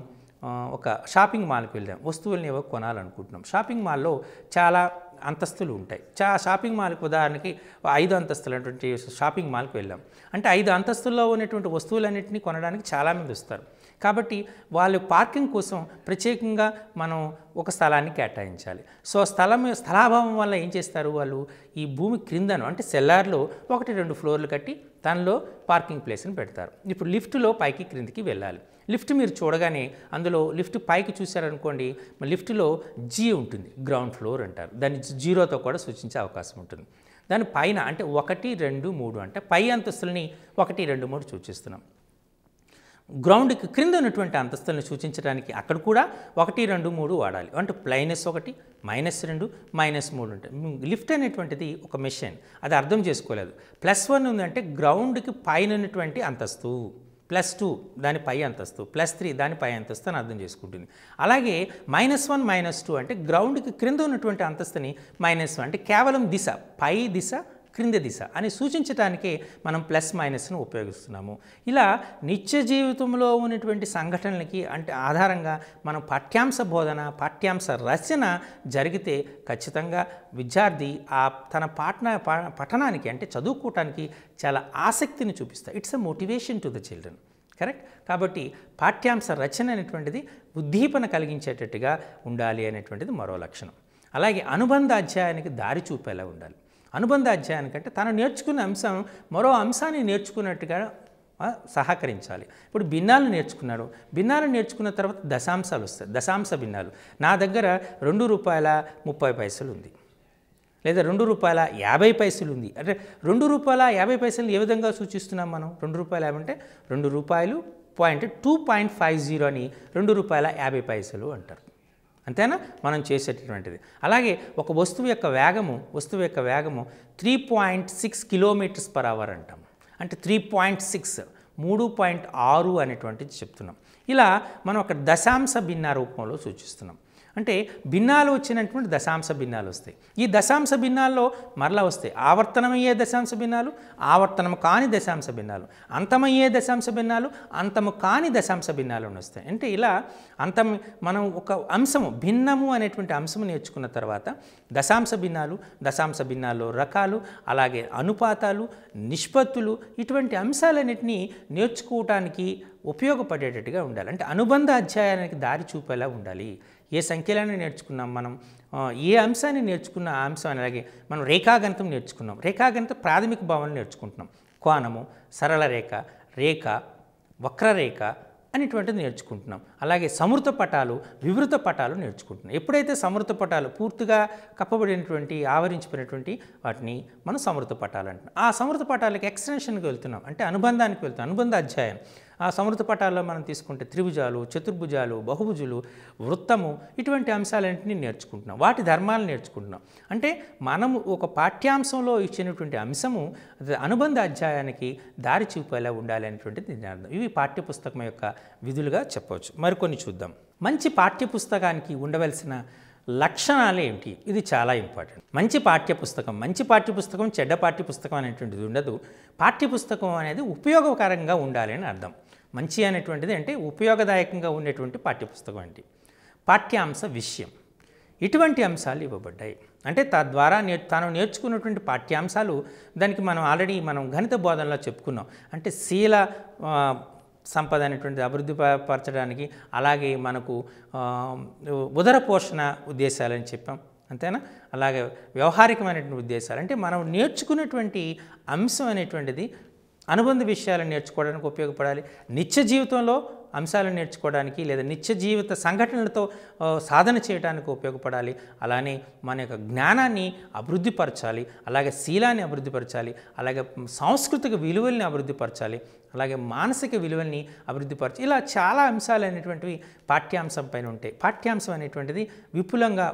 ఒక షాపింగ్ మాల్కి వెళ్దాం వస్తువులని ఏవో కొనాలనుకుంటున్నాం షాపింగ్ మాల్లో చాలా అంతస్తులు ఉంటాయి చా షాపింగ్ మాల్కి ఉదాహరణకి ఐదు అంతస్తులు అటువంటి షాపింగ్ మాల్కి వెళ్ళాం అంటే ఐదు అంతస్తుల్లో ఉన్నటువంటి వస్తువులన్నింటినీ కొనడానికి చాలామంది వస్తారు కాబట్టి వాళ్ళు పార్కింగ్ కోసం ప్రత్యేకంగా మనం ఒక స్థలాన్ని కేటాయించాలి సో స్థలం స్థలాభావం వల్ల ఏం చేస్తారు వాళ్ళు ఈ భూమి క్రిందను అంటే సెల్లార్లో ఒకటి రెండు ఫ్లోర్లు కట్టి దానిలో పార్కింగ్ ప్లేస్ని పెడతారు ఇప్పుడు లిఫ్ట్లో పైకి క్రిందికి వెళ్ళాలి లిఫ్ట్ మీరు చూడగానే అందులో లిఫ్ట్ పైకి చూశారనుకోండి లిఫ్ట్లో జీ ఉంటుంది గ్రౌండ్ ఫ్లోర్ అంటారు దాన్ని జీరోతో కూడా సూచించే అవకాశం ఉంటుంది దాని పైన అంటే ఒకటి రెండు మూడు అంటే పై అంతస్తులని ఒకటి రెండు మూడు సూచిస్తున్నాం గ్రౌండ్కి క్రింద ఉన్నటువంటి అంతస్తులను సూచించడానికి అక్కడ కూడా ఒకటి రెండు మూడు వాడాలి అంటే ప్లైనస్ ఒకటి మైనస్ రెండు మైనస్ మూడు ఉంటాయి లిఫ్ట్ అనేటువంటిది ఒక మిషన్ అది అర్థం చేసుకోలేదు ప్లస్ వన్ ఉందంటే గ్రౌండ్కి పైన ఉన్నటువంటి అంతస్తు ప్లస్ టూ దాని పై అంతస్తు ప్లస్ త్రీ దాని పై అంతస్తు అని అర్థం చేసుకుంటుంది అలాగే మైనస్ వన్ మైనస్ టూ అంటే గ్రౌండ్కి క్రింద ఉన్నటువంటి అంతస్తుని మైనస్ వన్ అంటే కేవలం దిశ పై దిశ క్రింది దిశ అని సూచించడానికి మనం ప్లస్ మైనస్ను ఉపయోగిస్తున్నాము ఇలా నిత్య జీవితంలో ఉన్నటువంటి సంఘటనలకి అంటే ఆధారంగా మనం పాఠ్యాంశ బోధన పాఠ్యాంశ రచన జరిగితే ఖచ్చితంగా విద్యార్థి ఆ తన పాఠన పఠనానికి అంటే చదువుకోవటానికి చాలా ఆసక్తిని చూపిస్తాయి it's a motivation to the children correct కాబట్టి పాఠ్యాంశ రచన అనేటువంటిది ఉద్దీపన కలిగించేటట్టుగా ఉండాలి అనేటువంటిది మరో లక్షణం అలాగే అనుబంధ అధ్యాయానికి దారి చూపేలా ఉండాలి అనుబంధ అధ్యాయానికంటే తను నేర్చుకున్న అంశం మరో అంశాన్ని నేర్చుకున్నట్టుగా సహకరించాలి ఇప్పుడు భిన్నాలు నేర్చుకున్నాడు భిన్నాలు నేర్చుకున్న తర్వాత దశాంశాలు వస్తాయి దశాంశ భిన్నాలు నా దగ్గర రెండు రూపాయల ముప్పై పైసలు ఉంది లేదా రెండు రూపాయల యాభై పైసలు ఉంది అంటే రెండు రూపాయల యాభై పైసలు ఏ విధంగా సూచిస్తున్నాం మనం రెండు రూపాయలు ఏమంటే రెండు రూపాయలు point two point five zero అని రెండు రూపాయల యాభై పైసలు అంటారు అంతేనా మనం చేసేటటువంటిది అలాగే ఒక వస్తువు యొక్క వేగము వస్తువు యొక్క వేగము three point six kilometres per hour అంటాం అంటే త్రీ పాయింట్ సిక్స్ మూడు పాయింట్ ఆరు అనేటువంటిది చెప్తున్నాం ఇలా మనం ఒక దశాంశ భిన్న రూపంలో సూచిస్తున్నాం అంటే భిన్నాలు వచ్చినటువంటి దశాంశ భిన్నాలు వస్తాయి ఈ దశాంశ భిన్నాల్లో మరలా వస్తాయి ఆవర్తనమయ్యే దశాంశ భిన్నాలు ఆవర్తనం కాని దశాంశ భిన్నాలు అంతమయ్యే దశాంశ భిన్నాలు అంతము కాని దశాంశ భిన్నాలు వస్తాయి అంటే ఇలా అంతం మనం ఒక అంశము భిన్నము అనేటువంటి అంశము నేర్చుకున్న తర్వాత దశాంశ భిన్నాలు దశాంశ భిన్నాల్లో రకాలు అలాగే అనుపాతాలు నిష్పత్తులు ఇటువంటి అంశాలన్నింటినీ నేర్చుకోవటానికి ఉపయోగపడేటట్టుగా ఉండాలి అంటే అనుబంధ అధ్యాయానికి దారి చూపేలా ఉండాలి ఏ సంఖ్యలను నేర్చుకున్నాం మనం ఏ అంశాన్ని నేర్చుకున్న ఆ అంశం అలాగే మనం రేఖాగణితం నేర్చుకున్నాం రేఖాగణిత ప్రాథమిక భావన నేర్చుకుంటున్నాం కోణము సరళ రేఖ రేఖ వక్రరేఖ అనేటువంటిది నేర్చుకుంటున్నాం అలాగే సమృత పటాలు వివృత పటాలు నేర్చుకుంటున్నాం ఎప్పుడైతే సమృత పటాలు పూర్తిగా కప్పబడినటువంటి ఆవరించిపోయినటువంటి వాటిని మనం సమృత పటాలు అంటున్నాం ఆ సమృత పటాలకు ఎక్స్టెన్షన్కి వెళ్తున్నాం అంటే అనుబంధానికి వెళ్తున్నాం అనుబంధ అధ్యాయం ఆ సమృద్ధ పటాల్లో మనం తీసుకుంటే త్రిభుజాలు చతుర్భుజాలు బహుభుజులు వృత్తము ఇటువంటి అంశాలన్నింటినీ నేర్చుకుంటున్నాం వాటి ధర్మాలు నేర్చుకుంటున్నాం అంటే మనము ఒక పాఠ్యాంశంలో ఇచ్చినటువంటి అంశము అనుబంధ అధ్యాయానికి దారి చూపేలా ఉండాలి అనేటువంటిది నిర్ణయం ఇవి పాఠ్యపుస్తకం యొక్క విధులుగా చెప్పవచ్చు మరికొన్ని చూద్దాం మంచి పాఠ్యపుస్తకానికి ఉండవలసిన లక్షణాలు ఏమిటి ఇది చాలా ఇంపార్టెంట్ మంచి పాఠ్యపుస్తకం మంచి పాఠ్యపుస్తకం చెడ్డ పాఠ్యపుస్తకం అనేటువంటిది ఉండదు పాఠ్యపుస్తకం అనేది ఉపయోగకరంగా ఉండాలి అని అర్థం మంచి అనేటువంటిది అంటే ఉపయోగదాయకంగా ఉండేటువంటి పాఠ్యపుస్తకం అండి పాఠ్యాంశ విషయం ఇటువంటి అంశాలు ఇవ్వబడ్డాయి అంటే తద్వారా నే తాను నేర్చుకున్నటువంటి పాఠ్యాంశాలు దానికి మనం ఆల్రెడీ మనం గణిత బోధనలో చెప్పుకున్నాం అంటే శీల సంపద అనేటువంటిది అభివృద్ధి పరచడానికి అలాగే మనకు ఉదర పోషణ ఉద్దేశాలని చెప్పాం అంతేనా అలాగే వ్యవహారికమైనటువంటి ఉద్దేశాలు అంటే మనం నేర్చుకున్నటువంటి అంశం అనేటువంటిది అనుబంధ విషయాలను నేర్చుకోవడానికి ఉపయోగపడాలి నిత్య జీవితంలో అంశాలను నేర్చుకోవడానికి లేదా నిత్య జీవిత సంఘటనలతో సాధన చేయడానికి ఉపయోగపడాలి అలానే మన యొక్క జ్ఞానాన్ని అభివృద్ధిపరచాలి అలాగే శీలాన్ని అభివృద్ధిపరచాలి అలాగే సాంస్కృతిక విలువల్ని అభివృద్ధిపరచాలి అలాగే మానసిక విలువల్ని అభివృద్ధిపరచు ఇలా చాలా అంశాలు అనేటువంటివి పాఠ్యాంశం పైన ఉంటాయి పాఠ్యాంశం అనేటువంటిది విపులంగా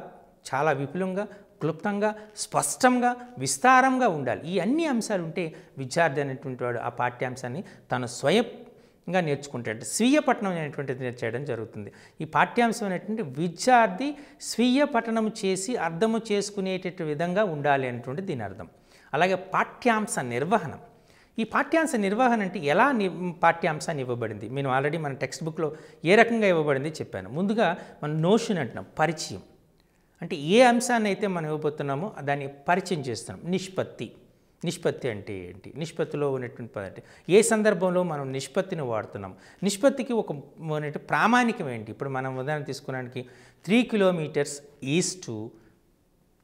చాలా విపులంగా క్లుప్తంగా స్పష్టంగా విస్తారంగా ఉండాలి ఈ అన్ని అంశాలు ఉంటే విద్యార్థి అనేటువంటి వాడు ఆ పాఠ్యాంశాన్ని తను స్వయంగా నేర్చుకుంటాడు స్వీయ పఠనం అనేటువంటిది చేయడం జరుగుతుంది ఈ పాఠ్యాంశం అనేటువంటి విద్యార్థి స్వీయ పఠనం చేసి అర్థము చేసుకునేటటువంటి విధంగా ఉండాలి అనేటువంటి దీని అర్థం అలాగే పాఠ్యాంశ నిర్వహణ ఈ పాఠ్యాంశ నిర్వహణ అంటే ఎలా ని పాఠ్యాంశాన్ని ఇవ్వబడింది నేను ఆల్రెడీ మన టెక్స్ట్ బుక్లో ఏ రకంగా ఇవ్వబడింది చెప్పాను ముందుగా మనం నోషన్ అంటున్నాం పరిచయం అంటే ఏ అంశాన్ని అయితే మనం ఇవ్వబోతున్నామో దాన్ని పరిచయం చేస్తున్నాం నిష్పత్తి నిష్పత్తి అంటే ఏంటి నిష్పత్తిలో ఉన్నటువంటి పదంటే ఏ సందర్భంలో మనం నిష్పత్తిని వాడుతున్నాం నిష్పత్తికి ఒక ప్రామాణికం ఏంటి ఇప్పుడు మనం ఉదాహరణ తీసుకోవడానికి three kilometres east to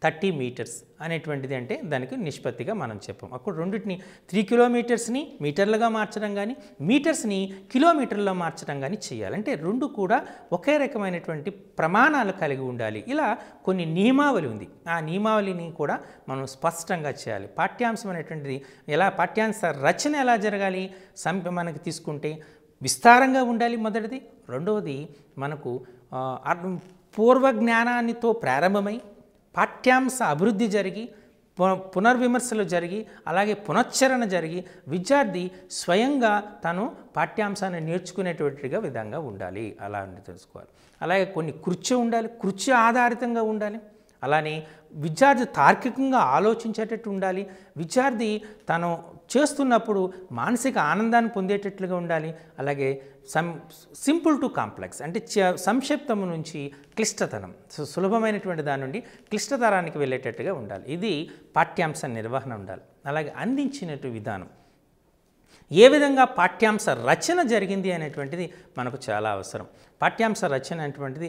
thirty metres అనేటువంటిది అంటే దానికి నిష్పత్తిగా మనం చెప్పాం అక్కడ రెండింటిని త్రీ కిలోమీటర్స్ని మీటర్లుగా మార్చడం కానీ మీటర్స్ని కిలోమీటర్లో మార్చడం కానీ చేయాలి అంటే రెండు కూడా ఒకే రకమైనటువంటి ప్రమాణాలు కలిగి ఉండాలి ఇలా కొన్ని నియమావళి ఉంది ఆ నియమావళిని కూడా మనం స్పష్టంగా చేయాలి పాఠ్యాంశం అనేటువంటిది ఎలా పాఠ్యాంశ రచన ఎలా జరగాలి సం మనకి తీసుకుంటే విస్తారంగా ఉండాలి మొదటిది రెండవది మనకు పూర్వ జ్ఞానాన్నితో ప్రారంభమై పాఠ్యాంశ అభివృద్ధి జరిగి పునర్విమర్శలు జరిగి అలాగే పునశ్చరణ జరిగి విద్యార్థి స్వయంగా తను పాఠ్యాంశాన్ని నేర్చుకునేటువంటిగా విధంగా ఉండాలి అలా అని తెలుసుకోవాలి అలాగే కొన్ని కృత్య ఉండాలి కృత్య ఆధారితంగా ఉండాలి అలానే విద్యార్థి తార్కికంగా ఆలోచించేటట్టు ఉండాలి విద్యార్థి తను చేస్తున్నప్పుడు మానసిక ఆనందాన్ని పొందేటట్లుగా ఉండాలి అలాగే సం సింపుల్ టు కాంప్లెక్స్ అంటే సంక్షిప్తము నుంచి క్లిష్టతరం సులభమైనటువంటి దాని నుండి క్లిష్టతరానికి వెళ్ళేటట్టుగా ఉండాలి ఇది పాఠ్యాంశ నిర్వహణ ఉండాలి అలాగే అందించినట్టు విధానం ఏ విధంగా పాఠ్యాంశ రచన జరిగింది అనేటువంటిది మనకు చాలా అవసరం పాఠ్యాంశ రచన అనేటువంటిది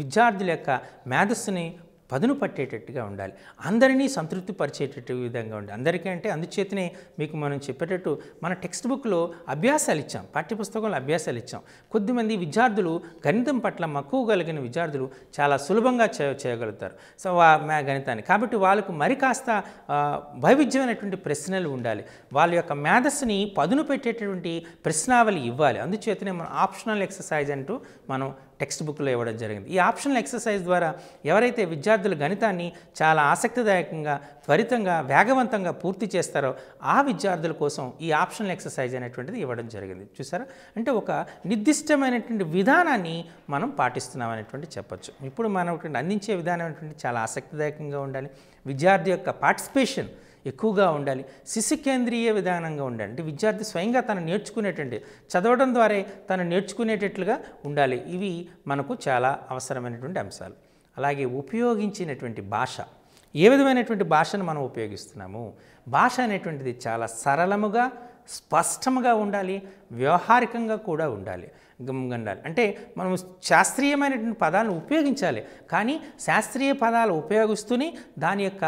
విద్యార్థుల యొక్క మేధస్సుని పదును పట్టేటట్టుగా ఉండాలి అందరినీ సంతృప్తి పరిచేటట్టు విధంగా ఉండాలి అందరికీ అంటే అందుచేతనే మీకు మనం చెప్పేటట్టు మన టెక్స్ట్ బుక్లో అభ్యాసాలు ఇచ్చాం పాఠ్యపుస్తకంలో అభ్యాసాలు ఇచ్చాం కొద్దిమంది విద్యార్థులు గణితం పట్ల మక్కువ కలిగిన విద్యార్థులు చాలా సులభంగా చే చేయగలుగుతారు సో మా గణితాన్ని కాబట్టి వాళ్ళకు మరి కాస్త వైవిధ్యమైనటువంటి ప్రశ్నలు ఉండాలి వాళ్ళ యొక్క మేధస్సుని పదును పెట్టేటటువంటి ప్రశ్నావళి ఇవ్వాలి అందుచేతనే మనం ఆప్షనల్ ఎక్సర్సైజ్ అంటూ మనం టెక్స్ట్ బుక్లో ఇవ్వడం జరిగింది ఈ ఆప్షనల్ ఎక్సర్సైజ్ ద్వారా ఎవరైతే విద్యార్థులు గణితాన్ని చాలా ఆసక్తిదాయకంగా త్వరితంగా వేగవంతంగా పూర్తి చేస్తారో ఆ విద్యార్థుల కోసం ఈ ఆప్షనల్ ఎక్సర్సైజ్ అనేటువంటిది ఇవ్వడం జరిగింది చూసారా అంటే ఒక నిర్దిష్టమైనటువంటి విధానాన్ని మనం పాటిస్తున్నాం అనేటువంటి చెప్పచ్చు ఇప్పుడు మనం అందించే విధానం చాలా ఆసక్తిదాయకంగా ఉండాలి విద్యార్థి యొక్క పార్టిసిపేషన్ ఎక్కువగా ఉండాలి శిశు కేంద్రీయ విధానంగా ఉండాలి అంటే విద్యార్థి స్వయంగా తను నేర్చుకునేటువంటి చదవడం ద్వారా తను నేర్చుకునేటట్లుగా ఉండాలి ఇవి మనకు చాలా అవసరమైనటువంటి అంశాలు అలాగే ఉపయోగించినటువంటి భాష ఏ విధమైనటువంటి భాషను మనం ఉపయోగిస్తున్నాము భాష అనేటువంటిది చాలా సరళముగా స్పష్టముగా ఉండాలి వ్యవహారికంగా కూడా ఉండాలి గండాలి అంటే మనం శాస్త్రీయమైనటువంటి పదాలను ఉపయోగించాలి కానీ శాస్త్రీయ పదాలు ఉపయోగిస్తూనే దాని యొక్క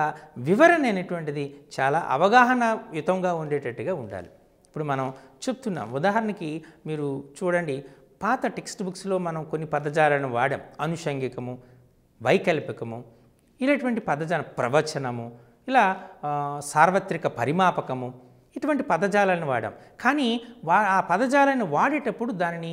వివరణ అనేటువంటిది చాలా అవగాహనయుతంగా ఉండేటట్టుగా ఉండాలి ఇప్పుడు మనం చెప్తున్నాం ఉదాహరణకి మీరు చూడండి పాత టెక్స్ట్ బుక్స్లో మనం కొన్ని పదజాలను వాడాం అనుషంగికము వైకల్పికము ఇలాంటి పదజాల ప్రవచనము ఇలా సార్వత్రిక పరిమాపకము ఇటువంటి పదజాలను వాడాం కానీ వా ఆ పదజాలను వాడేటప్పుడు దానిని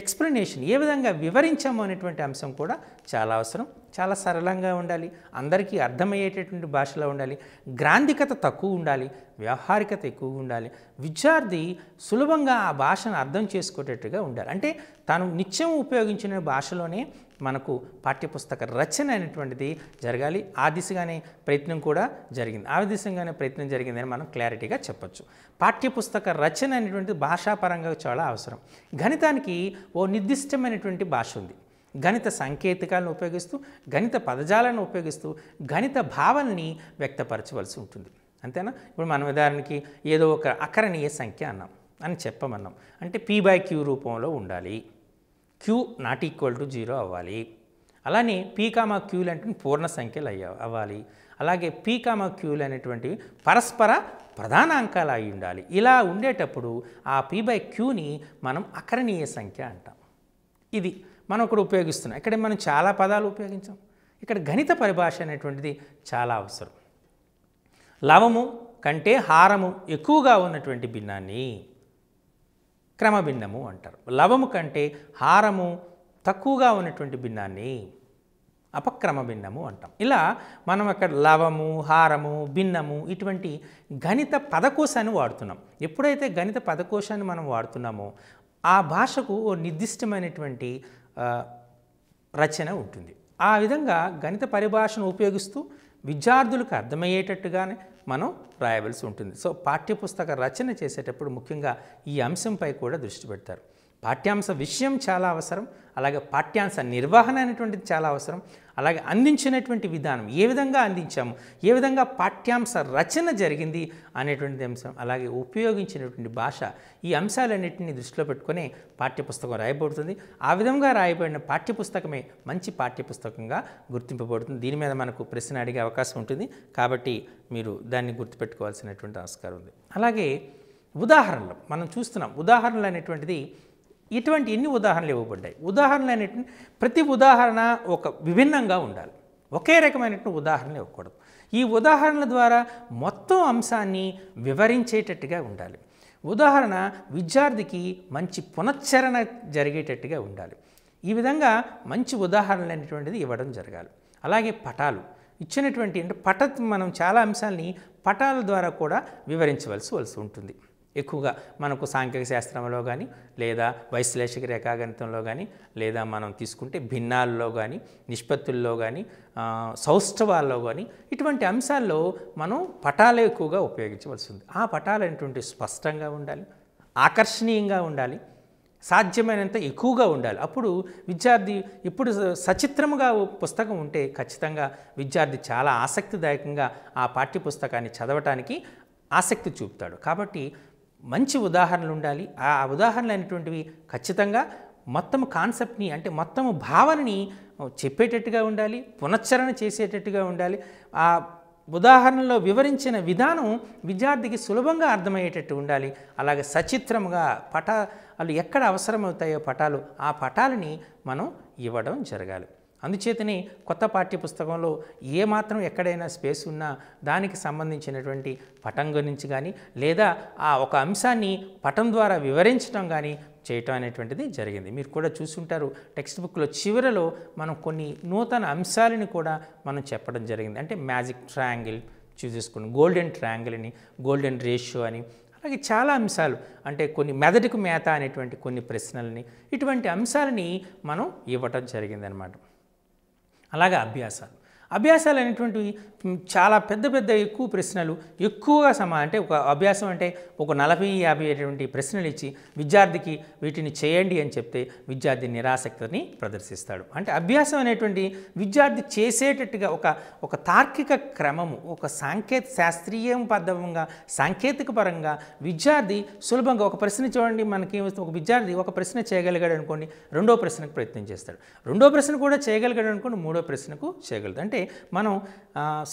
ఎక్స్ప్లెనేషన్ ఏ విధంగా వివరించాము అనేటువంటి అంశం కూడా చాలా అవసరం చాలా సరళంగా ఉండాలి అందరికీ అర్థమయ్యేటటువంటి భాషలో ఉండాలి గ్రాంధికత తక్కువ ఉండాలి వ్యవహారికత ఎక్కువ ఉండాలి విద్యార్థి సులభంగా ఆ భాషను అర్థం చేసుకునేట్టుగా ఉండాలి అంటే తాను నిత్యం ఉపయోగించిన భాషలోనే మనకు పాఠ్యపుస్తక రచన అనేటువంటిది జరగాలి ఆ దిశగానే ప్రయత్నం కూడా జరిగింది ఆ దిశగానే ప్రయత్నం జరిగిందని మనం క్లారిటీగా చెప్పొచ్చు పాఠ్యపుస్తక రచన అనేటువంటిది భాషాపరంగా చాలా అవసరం గణితానికి ఓ నిర్దిష్టమైనటువంటి భాష ఉంది గణిత సాంకేతికాలను ఉపయోగిస్తూ గణిత పదజాలను ఉపయోగిస్తూ గణిత భావనని వ్యక్తపరచవలసి ఉంటుంది అంతేనా ఇప్పుడు మనం ఉదాహరణకి ఏదో ఒక అకరణీయ సంఖ్య అన్నాం అని చెప్పమన్నాం అంటే పీ బై క్యూ రూపంలో ఉండాలి Q not equal to zero అవ్వాలి అలానే పీకామా క్యూలు అంటే పూర్ణ సంఖ్యలు అయ్య అవ్వాలి అలాగే పీకామా క్యూలు అనేటువంటివి పరస్పర ప్రధాన అంకాలు అయి ఉండాలి ఇలా ఉండేటప్పుడు ఆ పీ బై క్యూని మనం అకరణీయ సంఖ్య అంటాం ఇది మనం ఇక్కడ ఉపయోగిస్తున్నాం ఇక్కడ మనం చాలా పదాలు ఉపయోగించాం ఇక్కడ గణిత పరిభాష అనేటువంటిది చాలా అవసరం లవము కంటే హారము ఎక్కువగా ఉన్నటువంటి భిన్నాన్ని క్రమభిన్నము అంటారు లవము కంటే హారము తక్కువగా ఉన్నటువంటి భిన్నాన్ని అపక్రమ భిన్నము అంటాం ఇలా మనం అక్కడ లవము హారము భిన్నము ఇటువంటి గణిత పదకోశాన్ని వాడుతున్నాం ఎప్పుడైతే గణిత పదకోశాన్ని మనం వాడుతున్నామో ఆ భాషకు ఓ నిర్దిష్టమైనటువంటి రచన ఉంటుంది ఆ విధంగా గణిత పరిభాషను ఉపయోగిస్తూ విద్యార్థులకు అర్థమయ్యేటట్టుగానే మనం రాయవలసి ఉంటుంది సో పాఠ్యపుస్తక రచన చేసేటప్పుడు ముఖ్యంగా ఈ అంశంపై కూడా దృష్టి పెడతారు పాఠ్యాంశ విషయం చాలా అవసరం అలాగే పాఠ్యాంశ నిర్వహణ అనేటువంటిది చాలా అవసరం అలాగే అందించినటువంటి విధానం ఏ విధంగా అందించాము ఏ విధంగా పాఠ్యాంశ రచన జరిగింది అనేటువంటి అంశం అలాగే ఉపయోగించినటువంటి భాష ఈ అంశాలన్నింటినీ దృష్టిలో పెట్టుకొని పాఠ్యపుస్తకం రాయబడుతుంది ఆ విధంగా రాయబడిన పాఠ్యపుస్తకమే మంచి పాఠ్యపుస్తకంగా గుర్తింపబడుతుంది దీని మీద మనకు ప్రశ్న అడిగే అవకాశం ఉంటుంది కాబట్టి మీరు దాన్ని గుర్తుపెట్టుకోవాల్సినటువంటి ఆస్కారం ఉంది అలాగే ఉదాహరణలు మనం చూస్తున్నాం ఉదాహరణలు అనేటువంటిది ఇటువంటి ఎన్ని ఉదాహరణలు ఇవ్వబడ్డాయి ఉదాహరణలు అనేటువంటి ప్రతి ఉదాహరణ ఒక విభిన్నంగా ఉండాలి ఒకే రకమైనటువంటి ఉదాహరణలు ఇవ్వకూడదు ఈ ఉదాహరణల ద్వారా మొత్తం అంశాన్ని వివరించేటట్టుగా ఉండాలి ఉదాహరణ విద్యార్థికి మంచి పునశ్చరణ జరిగేటట్టుగా ఉండాలి ఈ విధంగా మంచి ఉదాహరణలు అనేటువంటిది ఇవ్వడం జరగాలి అలాగే పటాలు ఇచ్చినటువంటి అంటే పట మనం చాలా అంశాలని పటాల ద్వారా కూడా వివరించవలసి వలసి ఉంటుంది ఎక్కువగా మనకు సాంఖ్యక శాస్త్రంలో కానీ లేదా వైశ్లేషిక రేఖాగణితంలో కానీ లేదా మనం తీసుకుంటే భిన్నాల్లో కానీ నిష్పత్తుల్లో కానీ సౌష్ఠవాల్లో కానీ ఇటువంటి అంశాల్లో మనం పటాలు ఎక్కువగా ఉపయోగించవలసి ఉంది ఆ పటాలు అనేటువంటి స్పష్టంగా ఉండాలి ఆకర్షణీయంగా ఉండాలి సాధ్యమైనంత ఎక్కువగా ఉండాలి అప్పుడు విద్యార్థి ఇప్పుడు సచిత్రముగా పుస్తకం ఉంటే ఖచ్చితంగా విద్యార్థి చాలా ఆసక్తిదాయకంగా ఆ పాఠ్య పుస్తకాన్ని చదవటానికి ఆసక్తి చూపుతాడు కాబట్టి మంచి ఉదాహరణలు ఉండాలి ఆ ఉదాహరణలు అనేటువంటివి ఖచ్చితంగా మొత్తం కాన్సెప్ట్ని అంటే మొత్తం భావనని చెప్పేటట్టుగా ఉండాలి పునశ్చరణ చేసేటట్టుగా ఉండాలి ఆ ఉదాహరణలో వివరించిన విధానం విద్యార్థికి సులభంగా అర్థమయ్యేటట్టు ఉండాలి అలాగే సచిత్రముగా పటాలు ఎక్కడ అవసరమవుతాయో పటాలు ఆ పటాలని మనం ఇవ్వడం జరగాలి అందుచేతనే కొత్త పాఠ్యపుస్తకంలో ఏమాత్రం ఎక్కడైనా స్పేస్ ఉన్నా దానికి సంబంధించినటువంటి పటం గురించి కానీ లేదా ఆ ఒక అంశాన్ని పటం ద్వారా వివరించడం కానీ చేయటం అనేటువంటిది జరిగింది మీరు కూడా చూసుంటారు టెక్స్ట్ బుక్లో చివరలో మనం కొన్ని నూతన అంశాలని కూడా మనం చెప్పడం జరిగింది అంటే మ్యాజిక్ ట్రయాంగిల్ చూసేసుకుని గోల్డెన్ ట్రయాంగిల్ అని గోల్డెన్ రేషియో అని అలాగే చాలా అంశాలు అంటే కొన్ని మెదడుకు మేత అనేటువంటి కొన్ని ప్రశ్నలని ఇటువంటి అంశాలని మనం ఇవ్వటం జరిగిందనమాట అలాగే అభ్యాసాలు అభ్యాసాలు అనేటువంటివి చాలా పెద్ద పెద్ద ఎక్కువ ప్రశ్నలు ఎక్కువగా సమా అంటే ఒక అభ్యాసం అంటే ఒక నలభై యాభై అటువంటి ప్రశ్నలు ఇచ్చి విద్యార్థికి వీటిని చేయండి అని చెప్తే విద్యార్థి నిరాసక్తిని ప్రదర్శిస్తాడు అంటే అభ్యాసం అనేటువంటి విద్యార్థి చేసేటట్టుగా ఒక ఒక తార్కిక క్రమము ఒక సాంకేత శాస్త్రీయ పద్ధంగా సాంకేతిక పరంగా విద్యార్థి సులభంగా ఒక ప్రశ్న చూడండి మనకి ఒక విద్యార్థి ఒక ప్రశ్న చేయగలిగాడు అనుకోండి రెండో ప్రశ్నకు ప్రయత్నం చేస్తాడు రెండో ప్రశ్న కూడా చేయగలిగాడు అనుకోండి మూడో ప్రశ్నకు చేయగలదు అంటే అంటే మనం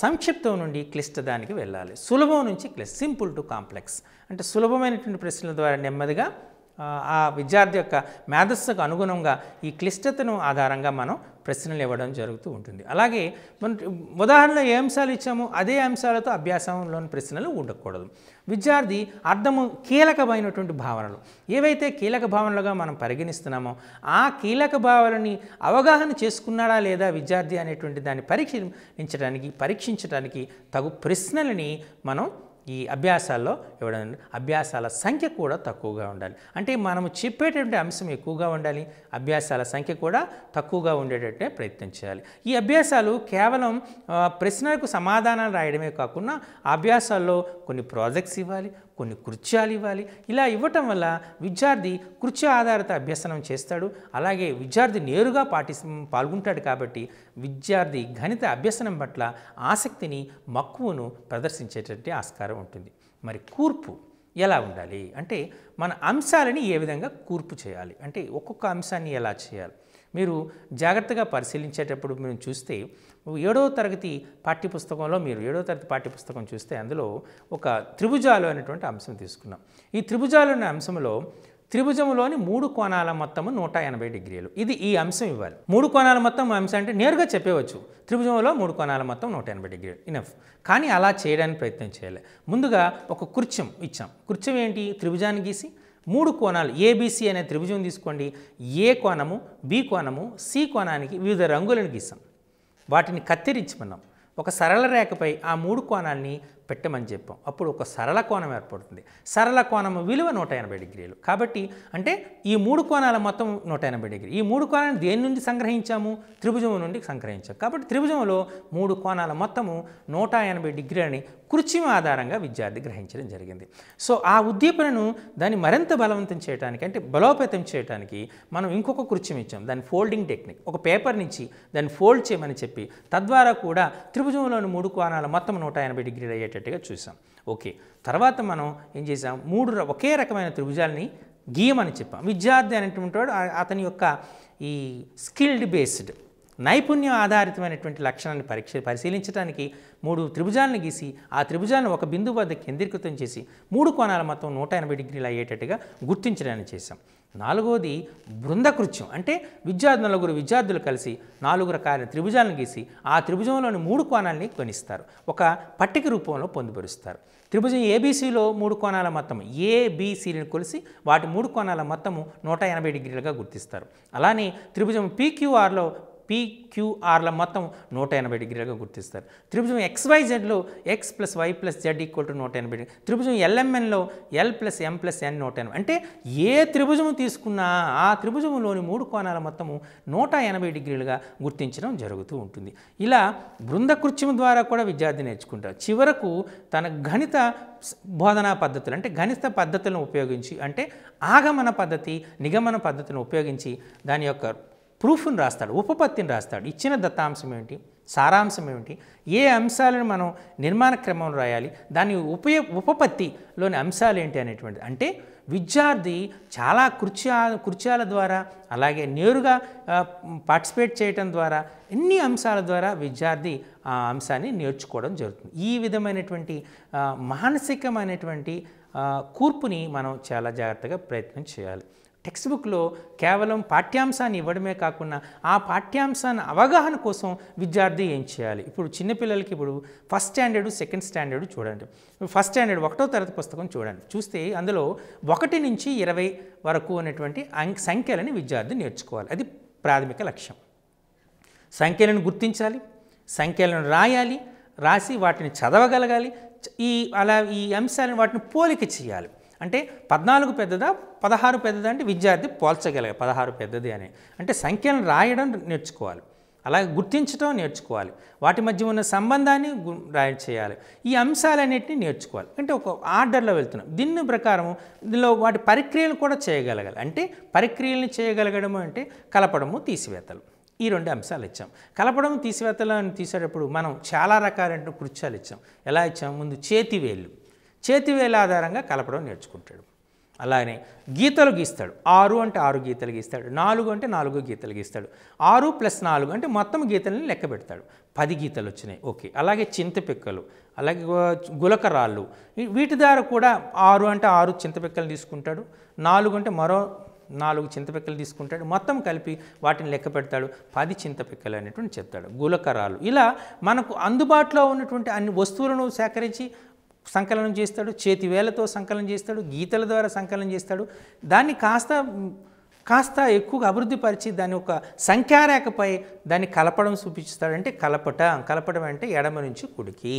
సంక్షిప్తం నుండి క్లిష్ట దానికి వెళ్ళాలి సులభం నుంచి క్లిష్ట సింపుల్ టు కాంప్లెక్స్ అంటే సులభమైనటువంటి ప్రశ్నల ద్వారా నెమ్మదిగా ఆ విద్యార్థి యొక్క మేధస్సుకు అనుగుణంగా ఈ క్లిష్టతను ఆధారంగా మనం ప్రశ్నలు ఇవ్వడం జరుగుతూ ఉంటుంది అలాగే మన ఉదాహరణలో ఏ అంశాలు ఇచ్చామో అదే అంశాలతో అభ్యాసంలోని ప్రశ్నలు ఉండకూడదు విద్యార్థి అర్థము కీలకమైనటువంటి భావనలు ఏవైతే కీలక భావనలుగా మనం పరిగణిస్తున్నామో ఆ కీలక భావనని అవగాహన చేసుకున్నాడా లేదా విద్యార్థి అనేటువంటి దాన్ని పరీక్షించడానికి పరీక్షించడానికి తగు ప్రశ్నలని మనం ఈ అభ్యాసాల్లో ఇవ్వడం అభ్యాసాల సంఖ్య కూడా తక్కువగా ఉండాలి అంటే మనము చెప్పేటటువంటి అంశం ఎక్కువగా ఉండాలి అభ్యాసాల సంఖ్య కూడా తక్కువగా ఉండేటట్టే ప్రయత్నం చేయాలి ఈ అభ్యాసాలు కేవలం ప్రశ్నలకు సమాధానాలు రాయడమే కాకుండా అభ్యాసాల్లో కొన్ని ప్రాజెక్ట్స్ ఇవ్వాలి కొన్ని కృత్యాలు ఇవ్వాలి ఇలా ఇవ్వటం వల్ల విద్యార్థి కృత్య ఆధారిత అభ్యసనం చేస్తాడు అలాగే విద్యార్థి నేరుగా పాటి పాల్గొంటాడు కాబట్టి విద్యార్థి గణిత అభ్యసనం పట్ల ఆసక్తిని మక్కువను ప్రదర్శించేటట్టు ఆస్కారం ఉంటుంది మరి కూర్పు ఎలా ఉండాలి అంటే మన అంశాలని ఏ విధంగా కూర్పు చేయాలి అంటే ఒక్కొక్క అంశాన్ని ఎలా చేయాలి మీరు జాగ్రత్తగా పరిశీలించేటప్పుడు మేము చూస్తే ఏడవ తరగతి పాఠ్యపుస్తకంలో మీరు ఏడవ తరగతి పాఠ్యపుస్తకం చూస్తే అందులో ఒక త్రిభుజాలు అనేటువంటి అంశం తీసుకున్నాం ఈ త్రిభుజాలు అనే అంశంలో త్రిభుజంలోని మూడు కోణాల మొత్తము నూట ఎనభై డిగ్రీలు ఇది ఈ అంశం ఇవ్వాలి మూడు కోణాల మొత్తం అంశం అంటే నేరుగా చెప్పేవచ్చు త్రిభుజంలో మూడు కోణాల మొత్తం నూట ఎనభై డిగ్రీలు ఇనఫ్ కానీ అలా చేయడానికి ప్రయత్నం చేయాలి ముందుగా ఒక కుర్చం ఇచ్చాం కుర్చం ఏంటి త్రిభుజాన్ని గీసి మూడు కోణాలు ఏబీసీ అనే త్రిభుజం తీసుకోండి ఏ కోణము బి కోణము సి కోణానికి వివిధ రంగులను గీసాం వాటిని కత్తిరించుకున్నాం ఒక సరళ రేఖపై ఆ మూడు కోణాల్ని పెట్టమని చెప్పాం అప్పుడు ఒక సరళ కోణం ఏర్పడుతుంది సరళ కోణం విలువ నూట ఎనభై డిగ్రీలు కాబట్టి అంటే ఈ మూడు కోణాల మొత్తం నూట ఎనభై డిగ్రీ ఈ మూడు కోణాలను దేని నుండి సంగ్రహించాము త్రిభుజం నుండి సంగ్రహించాము కాబట్టి త్రిభుజంలో మూడు కోణాల మొత్తము నూట ఎనభై డిగ్రీలని కృత్రిమ ఆధారంగా విద్యార్థి గ్రహించడం జరిగింది సో ఆ ఉద్దీపనను దాన్ని మరింత బలవంతం చేయడానికి అంటే బలోపేతం చేయడానికి మనం ఇంకొక కృత్యం ఇచ్చాం దాని ఫోల్డింగ్ టెక్నిక్ ఒక పేపర్ నుంచి దాన్ని ఫోల్డ్ చేయమని చెప్పి తద్వారా కూడా త్రిభుజంలోని మూడు కోణాల మొత్తం నూట ఎనభై డిగ్రీలు అయ్యేటట్టు వచ్చేటట్టుగా చూసాం ఓకే తర్వాత మనం ఏం చేసాం మూడు ఒకే రకమైన త్రిభుజాలని గీయమని చెప్పాం విద్యార్థి అనేటువంటి వాడు అతని యొక్క ఈ స్కిల్డ్ బేస్డ్ నైపుణ్యం ఆధారితమైనటువంటి లక్షణాన్ని పరీక్ష పరిశీలించడానికి మూడు త్రిభుజాలను గీసి ఆ త్రిభుజాన్ని ఒక బిందువు వద్ద కేంద్రీకృతం చేసి మూడు కోణాల మొత్తం నూట ఎనభై డిగ్రీలు అయ్యేటట్టుగా గుర్తించడానికి చేశాం నాలుగోది బృందకృత్యం అంటే విద్యార్థి నలుగురు విద్యార్థులు కలిసి నాలుగు రకాల త్రిభుజాలను గీసి ఆ త్రిభుజంలోని మూడు కోణాలని కొనిస్తారు ఒక పట్టిక రూపంలో పొందుపరుస్తారు త్రిభుజం ఏబీసీలో మూడు కోణాల మొత్తం ఏబీసీని కొలిసి వాటి మూడు కోణాల మొత్తము నూట ఎనభై డిగ్రీలుగా గుర్తిస్తారు అలానే త్రిభుజం పీక్యూఆర్లో పీక్యూఆర్ల మొత్తం నూట ఎనభై డిగ్రీలుగా గుర్తిస్తారు త్రిభుజం ఎక్స్వైజెడ్లో X plus Y plus Z equal to నూట ఎనభై డిగ్రీ త్రిభుజం ఎల్ఎంఎన్లో L plus M plus N నూట ఎనభై అంటే ఏ త్రిభుజం తీసుకున్నా ఆ త్రిభుజంలోని మూడు కోణాల మొత్తము నూట ఎనభై డిగ్రీలుగా గుర్తించడం జరుగుతూ ఉంటుంది ఇలా బృంద కృత్యం ద్వారా కూడా విద్యార్థి నేర్చుకుంటారు చివరకు తన గణిత బోధనా పద్ధతులు అంటే గణిత పద్ధతులను ఉపయోగించి అంటే ఆగమన పద్ధతి నిగమన పద్ధతిని ఉపయోగించి దాని యొక్క ప్రూఫ్ని రాస్తాడు ఉపపత్తిని రాస్తాడు ఇచ్చిన దత్తాంశం ఏమిటి సారాంశం ఏమిటి ఏ అంశాలను మనం నిర్మాణ క్రమంలో రాయాలి దాని ఉపయ ఉపపత్తిలోని అంశాలు ఏంటి అనేటువంటిది అంటే విద్యార్థి చాలా కృత్యా కృత్యాల ద్వారా అలాగే నేరుగా పార్టిసిపేట్ చేయటం ద్వారా ఎన్ని అంశాల ద్వారా విద్యార్థి ఆ అంశాన్ని నేర్చుకోవడం జరుగుతుంది ఈ విధమైనటువంటి మానసికమైనటువంటి కూర్పుని మనం చాలా జాగ్రత్తగా ప్రయత్నం చేయాలి టెక్స్ట్ బుక్లో కేవలం పాఠ్యాంశాన్ని ఇవ్వడమే కాకుండా ఆ పాఠ్యాంశాన్ని అవగాహన కోసం విద్యార్థి ఏం చేయాలి ఇప్పుడు చిన్నపిల్లలకి ఇప్పుడు ఫస్ట్ స్టాండర్డ్ సెకండ్ స్టాండర్డ్ చూడండి ఫస్ట్ స్టాండర్డ్ ఒకటో తరగతి పుస్తకం చూడండి చూస్తే అందులో ఒకటి నుంచి ఇరవై వరకు అనేటువంటి సంఖ్యలని విద్యార్థి నేర్చుకోవాలి అది ప్రాథమిక లక్ష్యం సంఖ్యలను గుర్తించాలి సంఖ్యలను రాయాలి రాసి వాటిని చదవగలగాలి ఈ అలా ఈ అంశాలను వాటిని పోలిక చేయాలి అంటే పద్నాలుగు పెద్దదా పదహారు పెద్దదా అంటే విద్యార్థి పోల్చగలగాలి పదహారు పెద్దది అని అంటే సంఖ్యను రాయడం నేర్చుకోవాలి అలాగే గుర్తించడం నేర్చుకోవాలి వాటి మధ్య ఉన్న సంబంధాన్ని రాయ చేయాలి ఈ అంశాలన్నింటినీ నేర్చుకోవాలి అంటే ఒక ఆర్డర్లో వెళ్తున్నాం దీని ప్రకారం దీనిలో వాటి పరిక్రియలు కూడా చేయగలగాలి అంటే పరిక్రియలను చేయగలగడము అంటే కలపడము తీసివేతలు ఈ రెండు అంశాలు ఇచ్చాం కలపడం తీసివేతలు తీసేటప్పుడు మనం చాలా రకాలైన కృత్యాలు ఇచ్చాం ఎలా ఇచ్చాం ముందు చేతివేళ్ళు చేతివేల ఆధారంగా కలపడం నేర్చుకుంటాడు అలానే గీతలు గీస్తాడు ఆరు అంటే ఆరు గీతలు గీస్తాడు నాలుగు అంటే నాలుగు గీతలు గీస్తాడు ఆరు ప్లస్ నాలుగు అంటే మొత్తం గీతలను లెక్క పెడతాడు పది గీతలు వచ్చినాయి ఓకే అలాగే చింతపిక్కలు అలాగే గులకరాళ్ళు వీటి ద్వారా కూడా ఆరు అంటే ఆరు చింతపిక్కలు తీసుకుంటాడు నాలుగు అంటే మరో నాలుగు చింతపిక్కలు తీసుకుంటాడు మొత్తం కలిపి వాటిని లెక్క పెడతాడు పది చింతపిక్కలు అనేటువంటి చెప్తాడు గులకరాలు ఇలా మనకు అందుబాటులో ఉన్నటువంటి అన్ని వస్తువులను సేకరించి సంకలనం చేస్తాడు చేతి వేలతో సంకలనం చేస్తాడు గీతల ద్వారా సంకలనం చేస్తాడు దాన్ని కాస్త కాస్త ఎక్కువగా అభివృద్ధిపరిచి దాని ఒక సంఖ్యారేఖపై దాన్ని కలపడం చూపిస్తాడంటే కలపట కలపడం అంటే ఎడమ నుంచి కుడికి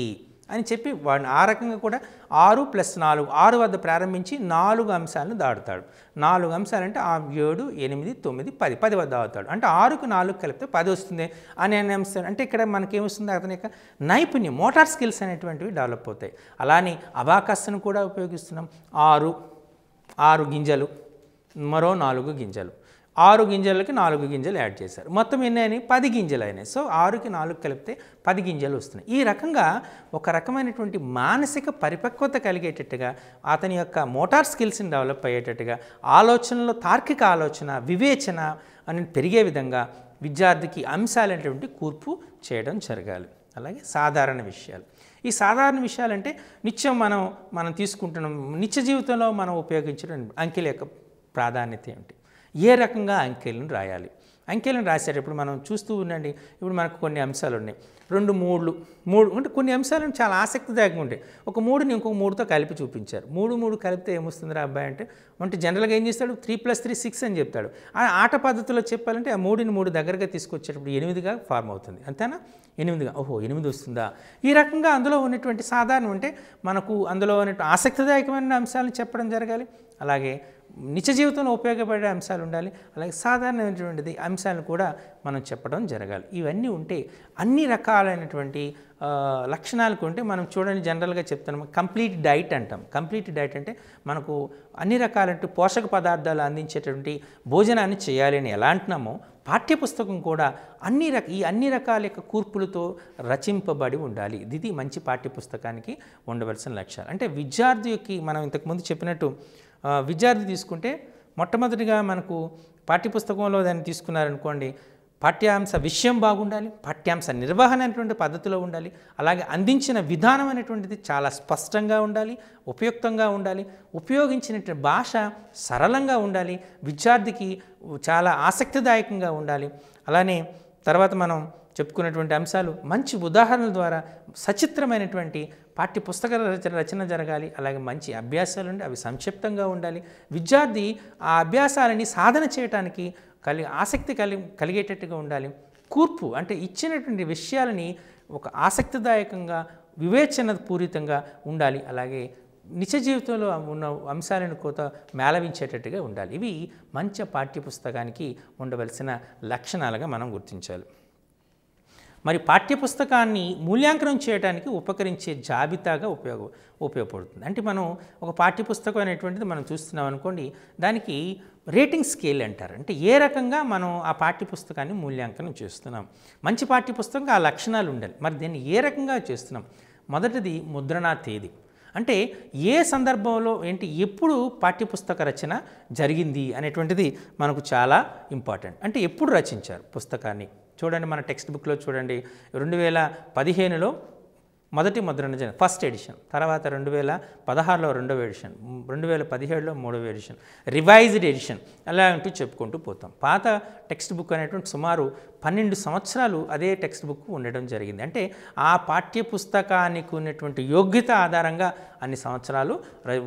అని చెప్పి వాడిని ఆ రకంగా కూడా ఆరు ప్లస్ నాలుగు ఆరు వద్ద ప్రారంభించి నాలుగు అంశాలను దాడుతాడు నాలుగు అంశాలంటే ఆ ఏడు ఎనిమిది తొమ్మిది పది పది వద్ద అవుతాడు అంటే ఆరుకు నాలుగు కలిపితే పది వస్తుంది అనే అంశం అంటే ఇక్కడ మనకేమొస్తుంది అతని యొక్క నైపుణ్యం మోటార్ స్కిల్స్ అనేటువంటివి డెవలప్ అవుతాయి అలానే అబాకస్ను కూడా ఉపయోగిస్తున్నాం ఆరు ఆరు గింజలు మరో నాలుగు గింజలు ఆరు గింజలకి నాలుగు గింజలు యాడ్ చేశారు మొత్తం ఎన్ని అయినాయి పది గింజలు అయినాయి సో ఆరుకి నాలుగు కలిపితే పది గింజలు వస్తున్నాయి ఈ రకంగా ఒక రకమైనటువంటి మానసిక పరిపక్వత కలిగేటట్టుగా అతని యొక్క మోటార్ స్కిల్స్ని డెవలప్ అయ్యేటట్టుగా ఆలోచనలో తార్కిక ఆలోచన వివేచన అని పెరిగే విధంగా విద్యార్థికి అంశాలైనటువంటి కూర్పు చేయడం జరగాలి అలాగే సాధారణ విషయాలు ఈ సాధారణ విషయాలంటే నిత్యం మనం మనం తీసుకుంటున్నాం నిత్య జీవితంలో మనం ఉపయోగించడం అంకెల యొక్క ప్రాధాన్యత ఏమిటి ఏ రకంగా అంకెలను రాయాలి అంకెలను రాసేటప్పుడు మనం చూస్తూ ఉండండి ఇప్పుడు మనకు కొన్ని అంశాలు ఉన్నాయి రెండు మూడులు మూడు అంటే కొన్ని అంశాలను చాలా ఆసక్తిదాయకంగా ఉంటాయి ఒక మూడుని ఇంకొక మూడుతో కలిపి చూపించారు మూడు మూడు కలిపితే ఏమొస్తుంది రా అబ్బాయి అంటే అంటే జనరల్గా ఏం చేస్తాడు త్రీ ప్లస్ త్రీ సిక్స్ అని చెప్తాడు ఆ ఆట పద్ధతిలో చెప్పాలంటే ఆ మూడుని మూడు దగ్గరగా తీసుకొచ్చేటప్పుడు ఎనిమిదిగా ఫార్మ్ అవుతుంది అంతేనా ఎనిమిదిగా ఓహో ఎనిమిది వస్తుందా ఈ రకంగా అందులో ఉన్నటువంటి సాధారణ అంటే మనకు అందులో ఉన్నటువంటి ఆసక్తిదాయకమైన అంశాలను చెప్పడం జరగాలి అలాగే నిత్య జీవితంలో ఉపయోగపడే అంశాలు ఉండాలి అలాగే సాధారణమైనటువంటిది అంశాలు కూడా మనం చెప్పడం జరగాలి ఇవన్నీ ఉంటే అన్ని రకాలైనటువంటి లక్షణాలు ఉంటే మనం చూడండి జనరల్గా చెప్తున్నాం కంప్లీట్ డైట్ అంటాం కంప్లీట్ డైట్ అంటే మనకు అన్ని రకాల పోషక పదార్థాలు అందించేటువంటి భోజనాన్ని చేయాలి అని ఎలా అంటున్నామో పాఠ్యపుస్తకం కూడా అన్ని రక ఈ అన్ని రకాల యొక్క కూర్పులతో రచింపబడి ఉండాలి ఇది మంచి పాఠ్యపుస్తకానికి ఉండవలసిన లక్ష్యాలు అంటే యొక్క మనం ఇంతకుముందు చెప్పినట్టు విద్యార్థి తీసుకుంటే మొట్టమొదటిగా మనకు పాఠ్యపుస్తకంలో దాన్ని తీసుకున్నారనుకోండి పాఠ్యాంశ విషయం బాగుండాలి పాఠ్యాంశ నిర్వహణ అనేటువంటి పద్ధతిలో ఉండాలి అలాగే అందించిన విధానం అనేటువంటిది చాలా స్పష్టంగా ఉండాలి ఉపయుక్తంగా ఉండాలి ఉపయోగించిన భాష సరళంగా ఉండాలి విద్యార్థికి చాలా ఆసక్తిదాయకంగా ఉండాలి అలానే తర్వాత మనం చెప్పుకున్నటువంటి అంశాలు మంచి ఉదాహరణల ద్వారా సచిత్రమైనటువంటి పాఠ్య పుస్తక రచన రచన జరగాలి అలాగే మంచి అభ్యాసాలు ఉండి అవి సంక్షిప్తంగా ఉండాలి విద్యార్థి ఆ అభ్యాసాలని సాధన చేయడానికి కలి ఆసక్తి కలి కలిగేటట్టుగా ఉండాలి కూర్పు అంటే ఇచ్చినటువంటి విషయాలని ఒక ఆసక్తిదాయకంగా వివేచన పూరితంగా ఉండాలి అలాగే నిత్య జీవితంలో ఉన్న అంశాలను కోత మేళవించేటట్టుగా ఉండాలి ఇవి మంచి పాఠ్యపుస్తకానికి ఉండవలసిన లక్షణాలుగా మనం గుర్తించాలి మరి పాఠ్యపుస్తకాన్ని మూల్యాంకనం చేయడానికి ఉపకరించే జాబితాగా ఉపయోగ ఉపయోగపడుతుంది అంటే మనం ఒక పాఠ్యపుస్తకం అనేటువంటిది మనం చూస్తున్నాం అనుకోండి దానికి రేటింగ్ స్కేల్ అంటారు అంటే ఏ రకంగా మనం ఆ పాఠ్యపుస్తకాన్ని మూల్యాంకనం చేస్తున్నాం మంచి పాఠ్యపుస్తకం ఆ లక్షణాలు ఉండాలి మరి దీన్ని ఏ రకంగా చేస్తున్నాం మొదటిది ముద్రణా తేదీ అంటే ఏ సందర్భంలో ఏంటి ఎప్పుడు పాఠ్యపుస్తక రచన జరిగింది అనేటువంటిది మనకు చాలా ఇంపార్టెంట్ అంటే ఎప్పుడు రచించారు పుస్తకాన్ని చూడండి మన టెక్స్ట్ బుక్లో చూడండి రెండు వేల పదిహేనులో మొదటి ముద్రణ జరిగింది ఫస్ట్ ఎడిషన్ తర్వాత రెండు వేల పదహారులో రెండవ ఎడిషన్ రెండు వేల పదిహేడులో మూడవ ఎడిషన్ రివైజ్డ్ ఎడిషన్ అలా అంటూ చెప్పుకుంటూ పోతాం పాత టెక్స్ట్ బుక్ అనేటువంటి సుమారు పన్నెండు సంవత్సరాలు అదే టెక్స్ట్ బుక్ ఉండడం జరిగింది అంటే ఆ పాఠ్యపుస్తకానికి ఉన్నటువంటి యోగ్యత ఆధారంగా అన్ని సంవత్సరాలు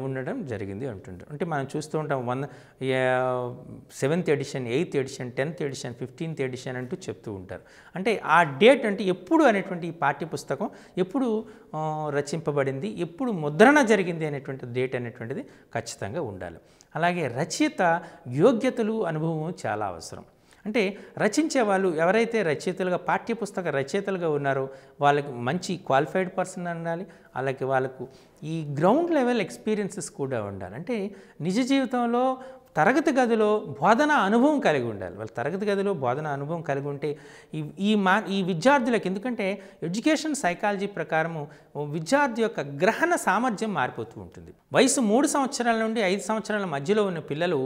ఉండడం జరిగింది అంటుండే అంటే మనం చూస్తూ ఉంటాం one seventh edition eighth edition tenth edition fifteenth edition అంటూ చెప్తూ ఉంటారు అంటే ఆ డేట్ అంటే ఎప్పుడు అనేటువంటి ఈ పాఠ్యపుస్తకం ఎప్పుడు రచింపబడింది ఎప్పుడు ముద్రణ జరిగింది అనేటువంటి డేట్ అనేటువంటిది ఖచ్చితంగా ఉండాలి అలాగే రచయిత యోగ్యతలు అనుభవం చాలా అవసరం అంటే రచించే వాళ్ళు ఎవరైతే రచయితలుగా పాఠ్యపుస్తక రచయితలుగా ఉన్నారో వాళ్ళకి మంచి క్వాలిఫైడ్ పర్సన్ ఉండాలి అలాగే వాళ్ళకు ఈ గ్రౌండ్ లెవెల్ ఎక్స్పీరియన్సెస్ కూడా ఉండాలి అంటే నిజ జీవితంలో తరగతి గదిలో బోధన అనుభవం కలిగి ఉండాలి వాళ్ళు తరగతి గదిలో బోధన అనుభవం కలిగి ఉంటే ఈ ఈ మా ఈ విద్యార్థులకు ఎందుకంటే ఎడ్యుకేషన్ సైకాలజీ ప్రకారము విద్యార్థి యొక్క గ్రహణ సామర్థ్యం మారిపోతూ ఉంటుంది వయసు మూడు సంవత్సరాల నుండి ఐదు సంవత్సరాల మధ్యలో ఉన్న పిల్లలు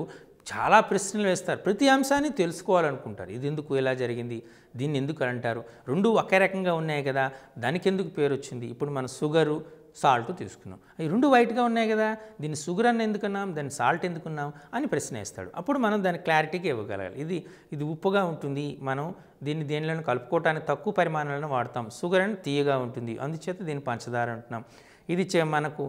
చాలా ప్రశ్నలు వేస్తారు ప్రతి అంశాన్ని తెలుసుకోవాలనుకుంటారు ఇది ఎందుకు ఇలా జరిగింది దీన్ని ఎందుకు అంటారు రెండు ఒకే రకంగా ఉన్నాయి కదా దానికి ఎందుకు పేరు వచ్చింది ఇప్పుడు మనం షుగరు సాల్ట్ తీసుకున్నాం అవి రెండు వైట్గా ఉన్నాయి కదా దీన్ని షుగర్ అన్న ఎందుకున్నాం దాన్ని సాల్ట్ ఎందుకున్నాం అని ప్రశ్న వేస్తాడు అప్పుడు మనం దాని క్లారిటీకి ఇవ్వగలగాలి ఇది ఇది ఉప్పుగా ఉంటుంది మనం దీన్ని దేనిలో కలుపుకోవటానికి తక్కువ పరిమాణాలను వాడతాం షుగర్ అని తీయగా ఉంటుంది అందుచేత దీన్ని పంచదార అంటున్నాం ఇది చే మనకు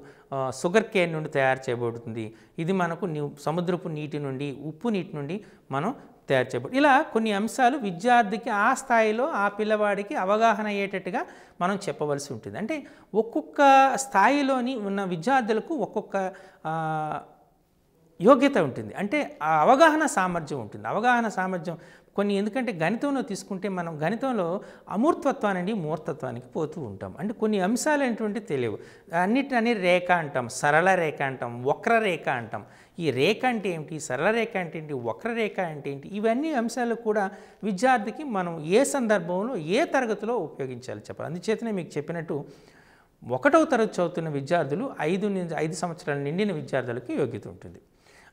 షుగర్ కేన్ నుండి తయారు చేయబడుతుంది ఇది మనకు సముద్రపు నీటి నుండి ఉప్పు నీటి నుండి మనం తయారు చేయబడి ఇలా కొన్ని అంశాలు విద్యార్థికి ఆ స్థాయిలో ఆ పిల్లవాడికి అవగాహన అయ్యేటట్టుగా మనం చెప్పవలసి ఉంటుంది అంటే ఒక్కొక్క స్థాయిలోని ఉన్న విద్యార్థులకు ఒక్కొక్క యోగ్యత ఉంటుంది అంటే ఆ అవగాహన సామర్థ్యం ఉంటుంది అవగాహన సామర్థ్యం కొన్ని ఎందుకంటే గణితంలో తీసుకుంటే మనం గణితంలో అమూర్తత్వానికి మూర్తత్వానికి పోతూ ఉంటాం అంటే కొన్ని అంశాలు ఏంటంటే తెలియవు అన్నిటిని రేఖ అంటాం సరళ రేఖ అంటాం వక్ర అంటాం ఈ రేఖ అంటే ఏమిటి సరళ రేఖ అంటే ఏంటి వక్రరేఖ రేఖ అంటే ఏంటి ఇవన్నీ అంశాలు కూడా విద్యార్థికి మనం ఏ సందర్భంలో ఏ తరగతిలో ఉపయోగించాలి చెప్పాలి అందుచేతనే మీకు చెప్పినట్టు ఒకటవ తరగతి చదువుతున్న విద్యార్థులు ఐదు ఐదు సంవత్సరాలు నిండిన విద్యార్థులకి యోగ్యత ఉంటుంది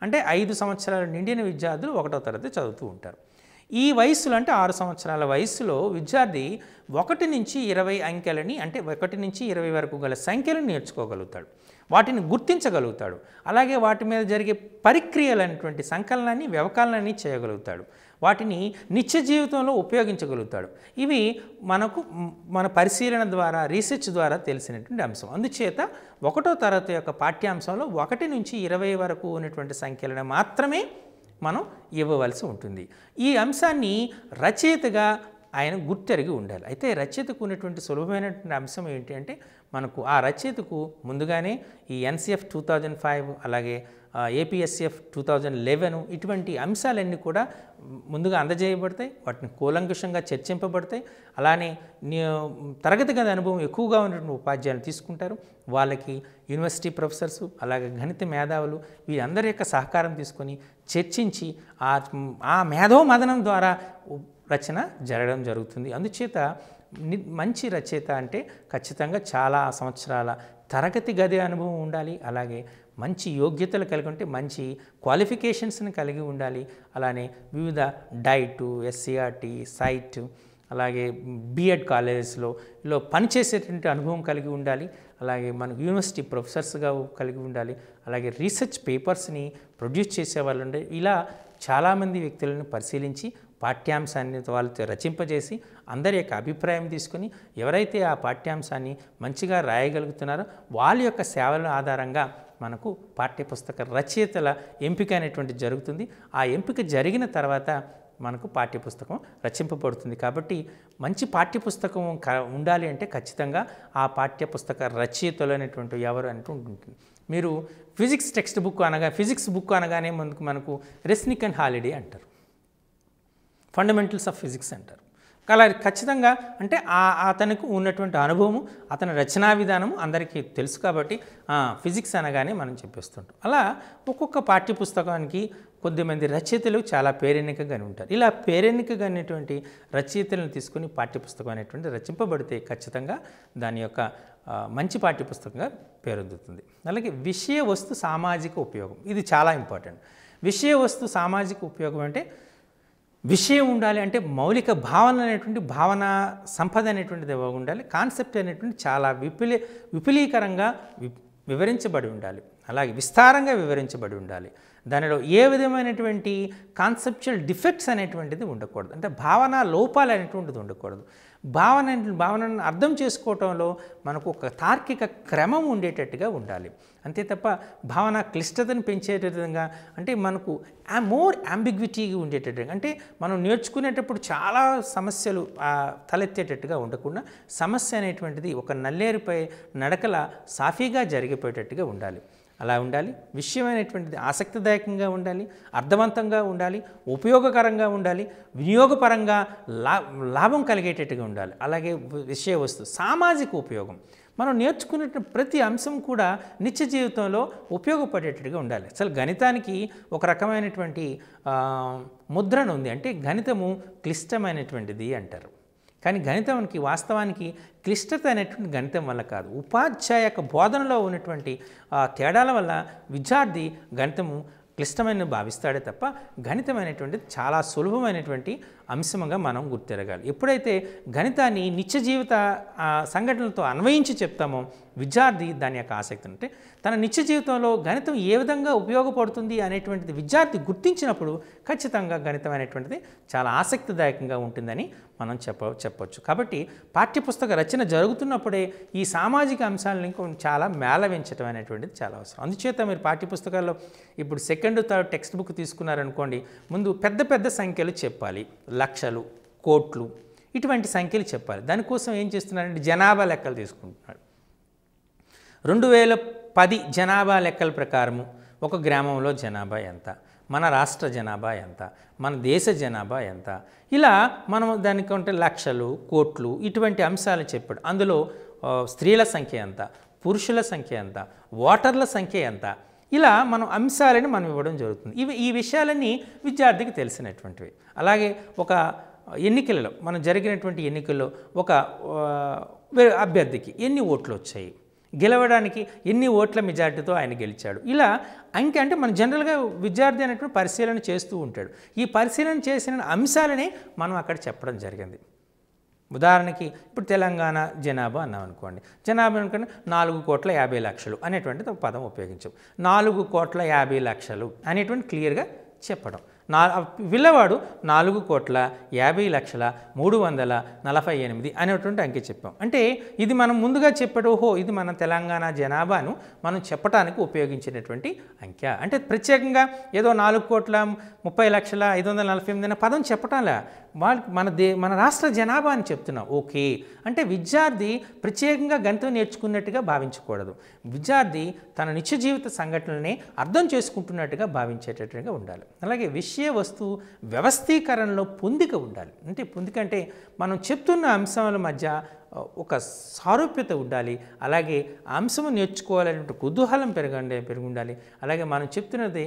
అంటే ఐదు సంవత్సరాలు నిండిన విద్యార్థులు ఒకటో తరగతి చదువుతూ ఉంటారు ఈ వయస్సులో అంటే ఆరు సంవత్సరాల వయస్సులో విద్యార్థి ఒకటి నుంచి ఇరవై అంకెలని అంటే ఒకటి నుంచి ఇరవై వరకు గల సంఖ్యలను నేర్చుకోగలుగుతాడు వాటిని గుర్తించగలుగుతాడు అలాగే వాటి మీద జరిగే పరిక్రియలైనటువంటి సంకలనాన్ని వ్యవకలనాన్ని చేయగలుగుతాడు వాటిని నిత్య జీవితంలో ఉపయోగించగలుగుతాడు ఇవి మనకు మన పరిశీలన ద్వారా రీసెర్చ్ ద్వారా తెలిసినటువంటి అంశం అందుచేత ఒకటో తరగతి యొక్క పాఠ్యాంశంలో ఒకటి నుంచి ఇరవై వరకు ఉన్నటువంటి సంఖ్యలను మాత్రమే మనం ఇవ్వవలసి ఉంటుంది ఈ అంశాన్ని రచయితగా ఆయన గుర్తెరిగి ఉండాలి అయితే రచయితకు ఉన్నటువంటి సులభమైనటువంటి అంశం ఏంటి అంటే మనకు ఆ రచయితకు ముందుగానే ఈ ఎన్సిఎఫ్ టూ థౌజండ్ ఫైవ్ అలాగే ఏపీఎస్ఎఫ్ టూ థౌజండ్ లెవెన్ ఇటువంటి అంశాలన్నీ కూడా ముందుగా అందజేయబడతాయి వాటిని కూలంకుషంగా చర్చింపబడతాయి అలానే తరగతి గది అనుభవం ఎక్కువగా ఉన్నటువంటి ఉపాధ్యాయులు తీసుకుంటారు వాళ్ళకి యూనివర్సిటీ ప్రొఫెసర్సు అలాగే గణిత మేధావులు వీరందరి యొక్క సహకారం తీసుకొని చర్చించి ఆ ఆ మేధో మదనం ద్వారా రచన జరగడం జరుగుతుంది అందుచేత మంచి రచయిత అంటే ఖచ్చితంగా చాలా సంవత్సరాల తరగతి గది అనుభవం ఉండాలి అలాగే మంచి యోగ్యతలు కలిగి ఉంటే మంచి క్వాలిఫికేషన్స్ని కలిగి ఉండాలి అలానే వివిధ డైటు ఎస్సీఆర్టీ సైట్ అలాగే బీఎడ్ కాలేజెస్లో ఇలా పనిచేసేటువంటి అనుభవం కలిగి ఉండాలి అలాగే మన యూనివర్సిటీ ప్రొఫెసర్స్గా కలిగి ఉండాలి అలాగే రీసెర్చ్ పేపర్స్ని ప్రొడ్యూస్ చేసే వాళ్ళు ఉండే ఇలా చాలామంది వ్యక్తులను పరిశీలించి పాఠ్యాంశాన్ని వాళ్ళతో రచింపజేసి అందరి యొక్క అభిప్రాయం తీసుకుని ఎవరైతే ఆ పాఠ్యాంశాన్ని మంచిగా రాయగలుగుతున్నారో వాళ్ళ యొక్క సేవల ఆధారంగా మనకు పాఠ్యపుస్తక రచయితల ఎంపిక అనేటువంటి జరుగుతుంది ఆ ఎంపిక జరిగిన తర్వాత మనకు పాఠ్యపుస్తకం రచింపబడుతుంది కాబట్టి మంచి పాఠ్యపుస్తకం క ఉండాలి అంటే ఖచ్చితంగా ఆ పాఠ్యపుస్తక రచయితలు అనేటువంటి ఎవరు అంటూ ఉంటుంది మీరు ఫిజిక్స్ టెక్స్ట్ బుక్ అనగా ఫిజిక్స్ బుక్ అనగానే మనకు మనకు రెస్నిక్ అండ్ హాలిడే అంటారు ఫండమెంటల్స్ ఆఫ్ ఫిజిక్స్ అంటారు అలా ఖచ్చితంగా అంటే ఆ అతనికి ఉన్నటువంటి అనుభవము అతని రచనా విధానం అందరికీ తెలుసు కాబట్టి ఫిజిక్స్ అనగానే మనం చెప్పేస్తుంటాం అలా ఒక్కొక్క పాఠ్యపుస్తకానికి కొద్దిమంది రచయితలు చాలా పేరెన్నికగానే ఉంటారు ఇలా పేరెన్నికగా అనేటువంటి రచయితలను తీసుకుని పాఠ్యపుస్తకం అనేటువంటి రచింపబడితే ఖచ్చితంగా దాని యొక్క మంచి పాఠ్యపుస్తకంగా పేరొందుతుంది అలాగే విషయ వస్తు సామాజిక ఉపయోగం ఇది చాలా ఇంపార్టెంట్ విషయ వస్తు సామాజిక ఉపయోగం అంటే విషయం ఉండాలి అంటే మౌలిక భావన అనేటువంటి భావన సంపద అనేటువంటిది ఉండాలి కాన్సెప్ట్ అనేటువంటి చాలా విపులీ విపులీకరంగా వివరించబడి ఉండాలి అలాగే విస్తారంగా వివరించబడి ఉండాలి దానిలో ఏ విధమైనటువంటి కాన్సెప్చువల్ డిఫెక్ట్స్ అనేటువంటిది ఉండకూడదు అంటే భావన లోపాలు అనేటువంటిది ఉండకూడదు భావన భావనను అర్థం చేసుకోవటంలో మనకు ఒక తార్కిక క్రమం ఉండేటట్టుగా ఉండాలి అంతే తప్ప భావన క్లిష్టతను పెంచే విధంగా అంటే మనకు మోర్ అంబిగ్విటీగా ఉండేటట్టుగా అంటే మనం నేర్చుకునేటప్పుడు చాలా సమస్యలు తలెత్తేటట్టుగా ఉండకుండా సమస్య అనేటువంటిది ఒక నల్లేరుపై నడకల సాఫీగా జరిగిపోయేటట్టుగా ఉండాలి అలా ఉండాలి విషయమైనటువంటిది ఆసక్తిదాయకంగా ఉండాలి అర్థవంతంగా ఉండాలి ఉపయోగకరంగా ఉండాలి వినియోగపరంగా లా లాభం కలిగేటట్టుగా ఉండాలి అలాగే విషయ వస్తువు సామాజిక ఉపయోగం మనం నేర్చుకునే ప్రతి అంశం కూడా నిత్య జీవితంలో ఉపయోగపడేటట్టుగా ఉండాలి అసలు గణితానికి ఒక రకమైనటువంటి ముద్రణ ఉంది అంటే గణితము క్లిష్టమైనటువంటిది అంటారు కానీ గణితానికి వాస్తవానికి క్లిష్టత అనేటువంటి గణితం వల్ల కాదు ఉపాధ్యాయ బోధనలో ఉన్నటువంటి తేడాల వల్ల విద్యార్థి గణితము క్లిష్టమైన భావిస్తాడే తప్ప గణితం అనేటువంటిది చాలా సులభమైనటువంటి అంశంగా మనం గుర్తిరగాలి ఎప్పుడైతే గణితాన్ని నిత్య జీవిత సంఘటనలతో అన్వయించి చెప్తామో విద్యార్థి దాని యొక్క ఆసక్తి అంటే తన నిత్య జీవితంలో గణితం ఏ విధంగా ఉపయోగపడుతుంది అనేటువంటిది విద్యార్థి గుర్తించినప్పుడు ఖచ్చితంగా గణితం అనేటువంటిది చాలా ఆసక్తిదాయకంగా ఉంటుందని మనం చెప్ప చెప్పొచ్చు కాబట్టి పాఠ్యపుస్తక రచన జరుగుతున్నప్పుడే ఈ సామాజిక అంశాలను చాలా మేళవించడం అనేటువంటిది చాలా అవసరం అందుచేత మీరు పాఠ్యపుస్తకాల్లో ఇప్పుడు సెకండ్ థర్డ్ టెక్స్ట్ బుక్ తీసుకున్నారనుకోండి ముందు పెద్ద పెద్ద సంఖ్యలు చెప్పాలి లక్షలు కోట్లు ఇటువంటి సంఖ్యలు చెప్పాలి దానికోసం ఏం చేస్తున్నారంటే జనాభా లెక్కలు తీసుకుంటున్నాడు రెండు వేల పది జనాభా లెక్కల ప్రకారము ఒక గ్రామంలో జనాభా ఎంత మన రాష్ట్ర జనాభా ఎంత మన దేశ జనాభా ఎంత ఇలా మనం దానికి ఉంటే లక్షలు కోట్లు ఇటువంటి అంశాలు చెప్పాడు అందులో స్త్రీల సంఖ్య ఎంత పురుషుల సంఖ్య ఎంత ఓటర్ల సంఖ్య ఎంత ఇలా మనం అంశాలను మనం ఇవ్వడం జరుగుతుంది ఇవి ఈ విషయాలన్నీ విద్యార్థికి తెలిసినటువంటివి అలాగే ఒక ఎన్నికలలో మనం జరిగినటువంటి ఎన్నికల్లో ఒక అభ్యర్థికి ఎన్ని ఓట్లు వచ్చాయి గెలవడానికి ఎన్ని ఓట్ల మెజార్టీతో ఆయన గెలిచాడు ఇలా అంకె అంటే మనం జనరల్గా విద్యార్థి అనేటువంటి పరిశీలన చేస్తూ ఉంటాడు ఈ పరిశీలన చేసిన అంశాలనే మనం అక్కడ చెప్పడం జరిగింది ఉదాహరణకి ఇప్పుడు తెలంగాణ జనాభా అన్నాం అనుకోండి జనాభా అనుకోండి నాలుగు కోట్ల యాభై లక్షలు అనేటువంటిది పదం ఉపయోగించాం నాలుగు కోట్ల యాభై లక్షలు అనేటువంటి క్లియర్గా చెప్పడం నా పిల్లవాడు నాలుగు కోట్ల యాభై లక్షల మూడు వందల నలభై ఎనిమిది అనేటువంటి అంకె చెప్పాం అంటే ఇది మనం ముందుగా చెప్పాడు ఓహో ఇది మన తెలంగాణ జనాభాను మనం చెప్పడానికి ఉపయోగించినటువంటి అంకె అంటే ప్రత్యేకంగా ఏదో నాలుగు కోట్ల ముప్పై లక్షల ఐదు వందల నలభై ఎనిమిది అనే పదం చెప్పటంలా వాళ్ళకి మన దే మన రాష్ట్ర జనాభా అని చెప్తున్నాం ఓకే అంటే విద్యార్థి ప్రత్యేకంగా గణితం నేర్చుకున్నట్టుగా భావించకూడదు విద్యార్థి తన నిత్య జీవిత సంఘటనల్ని అర్థం చేసుకుంటున్నట్టుగా భావించేటట్టుగా ఉండాలి అలాగే విష్ విషయ వస్తువు వ్యవస్థీకరణలో పొందిక ఉండాలి అంటే పొందికంటే మనం చెప్తున్న అంశాల మధ్య ఒక సారూప్యత ఉండాలి అలాగే అంశము నేర్చుకోవాలనే కుతూహలం పెరగండి పెరుగుండాలి అలాగే మనం చెప్తున్నది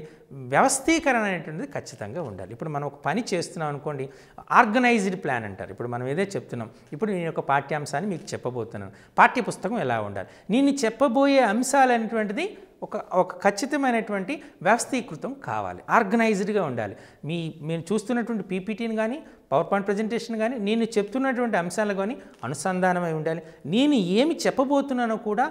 వ్యవస్థీకరణ అనేటువంటిది ఖచ్చితంగా ఉండాలి ఇప్పుడు మనం ఒక పని చేస్తున్నాం అనుకోండి ఆర్గనైజ్డ్ ప్లాన్ అంటారు ఇప్పుడు మనం ఏదో చెప్తున్నాం ఇప్పుడు నేను ఒక పాఠ్యాంశాన్ని మీకు చెప్పబోతున్నాను పాఠ్య పుస్తకం ఎలా ఉండాలి నేను చెప్పబోయే అంశాలు అనేటువంటిది ఒక ఒక ఖచ్చితమైనటువంటి వ్యవస్థీకృతం కావాలి ఆర్గనైజ్డ్గా ఉండాలి మీ మేము చూస్తున్నటువంటి పీపీటీని కానీ పవర్ పాయింట్ ప్రజెంటేషన్ కానీ నేను చెప్తున్నటువంటి అంశాలు కానీ అనుసంధానమై ఉండాలి నేను ఏమి చెప్పబోతున్నానో కూడా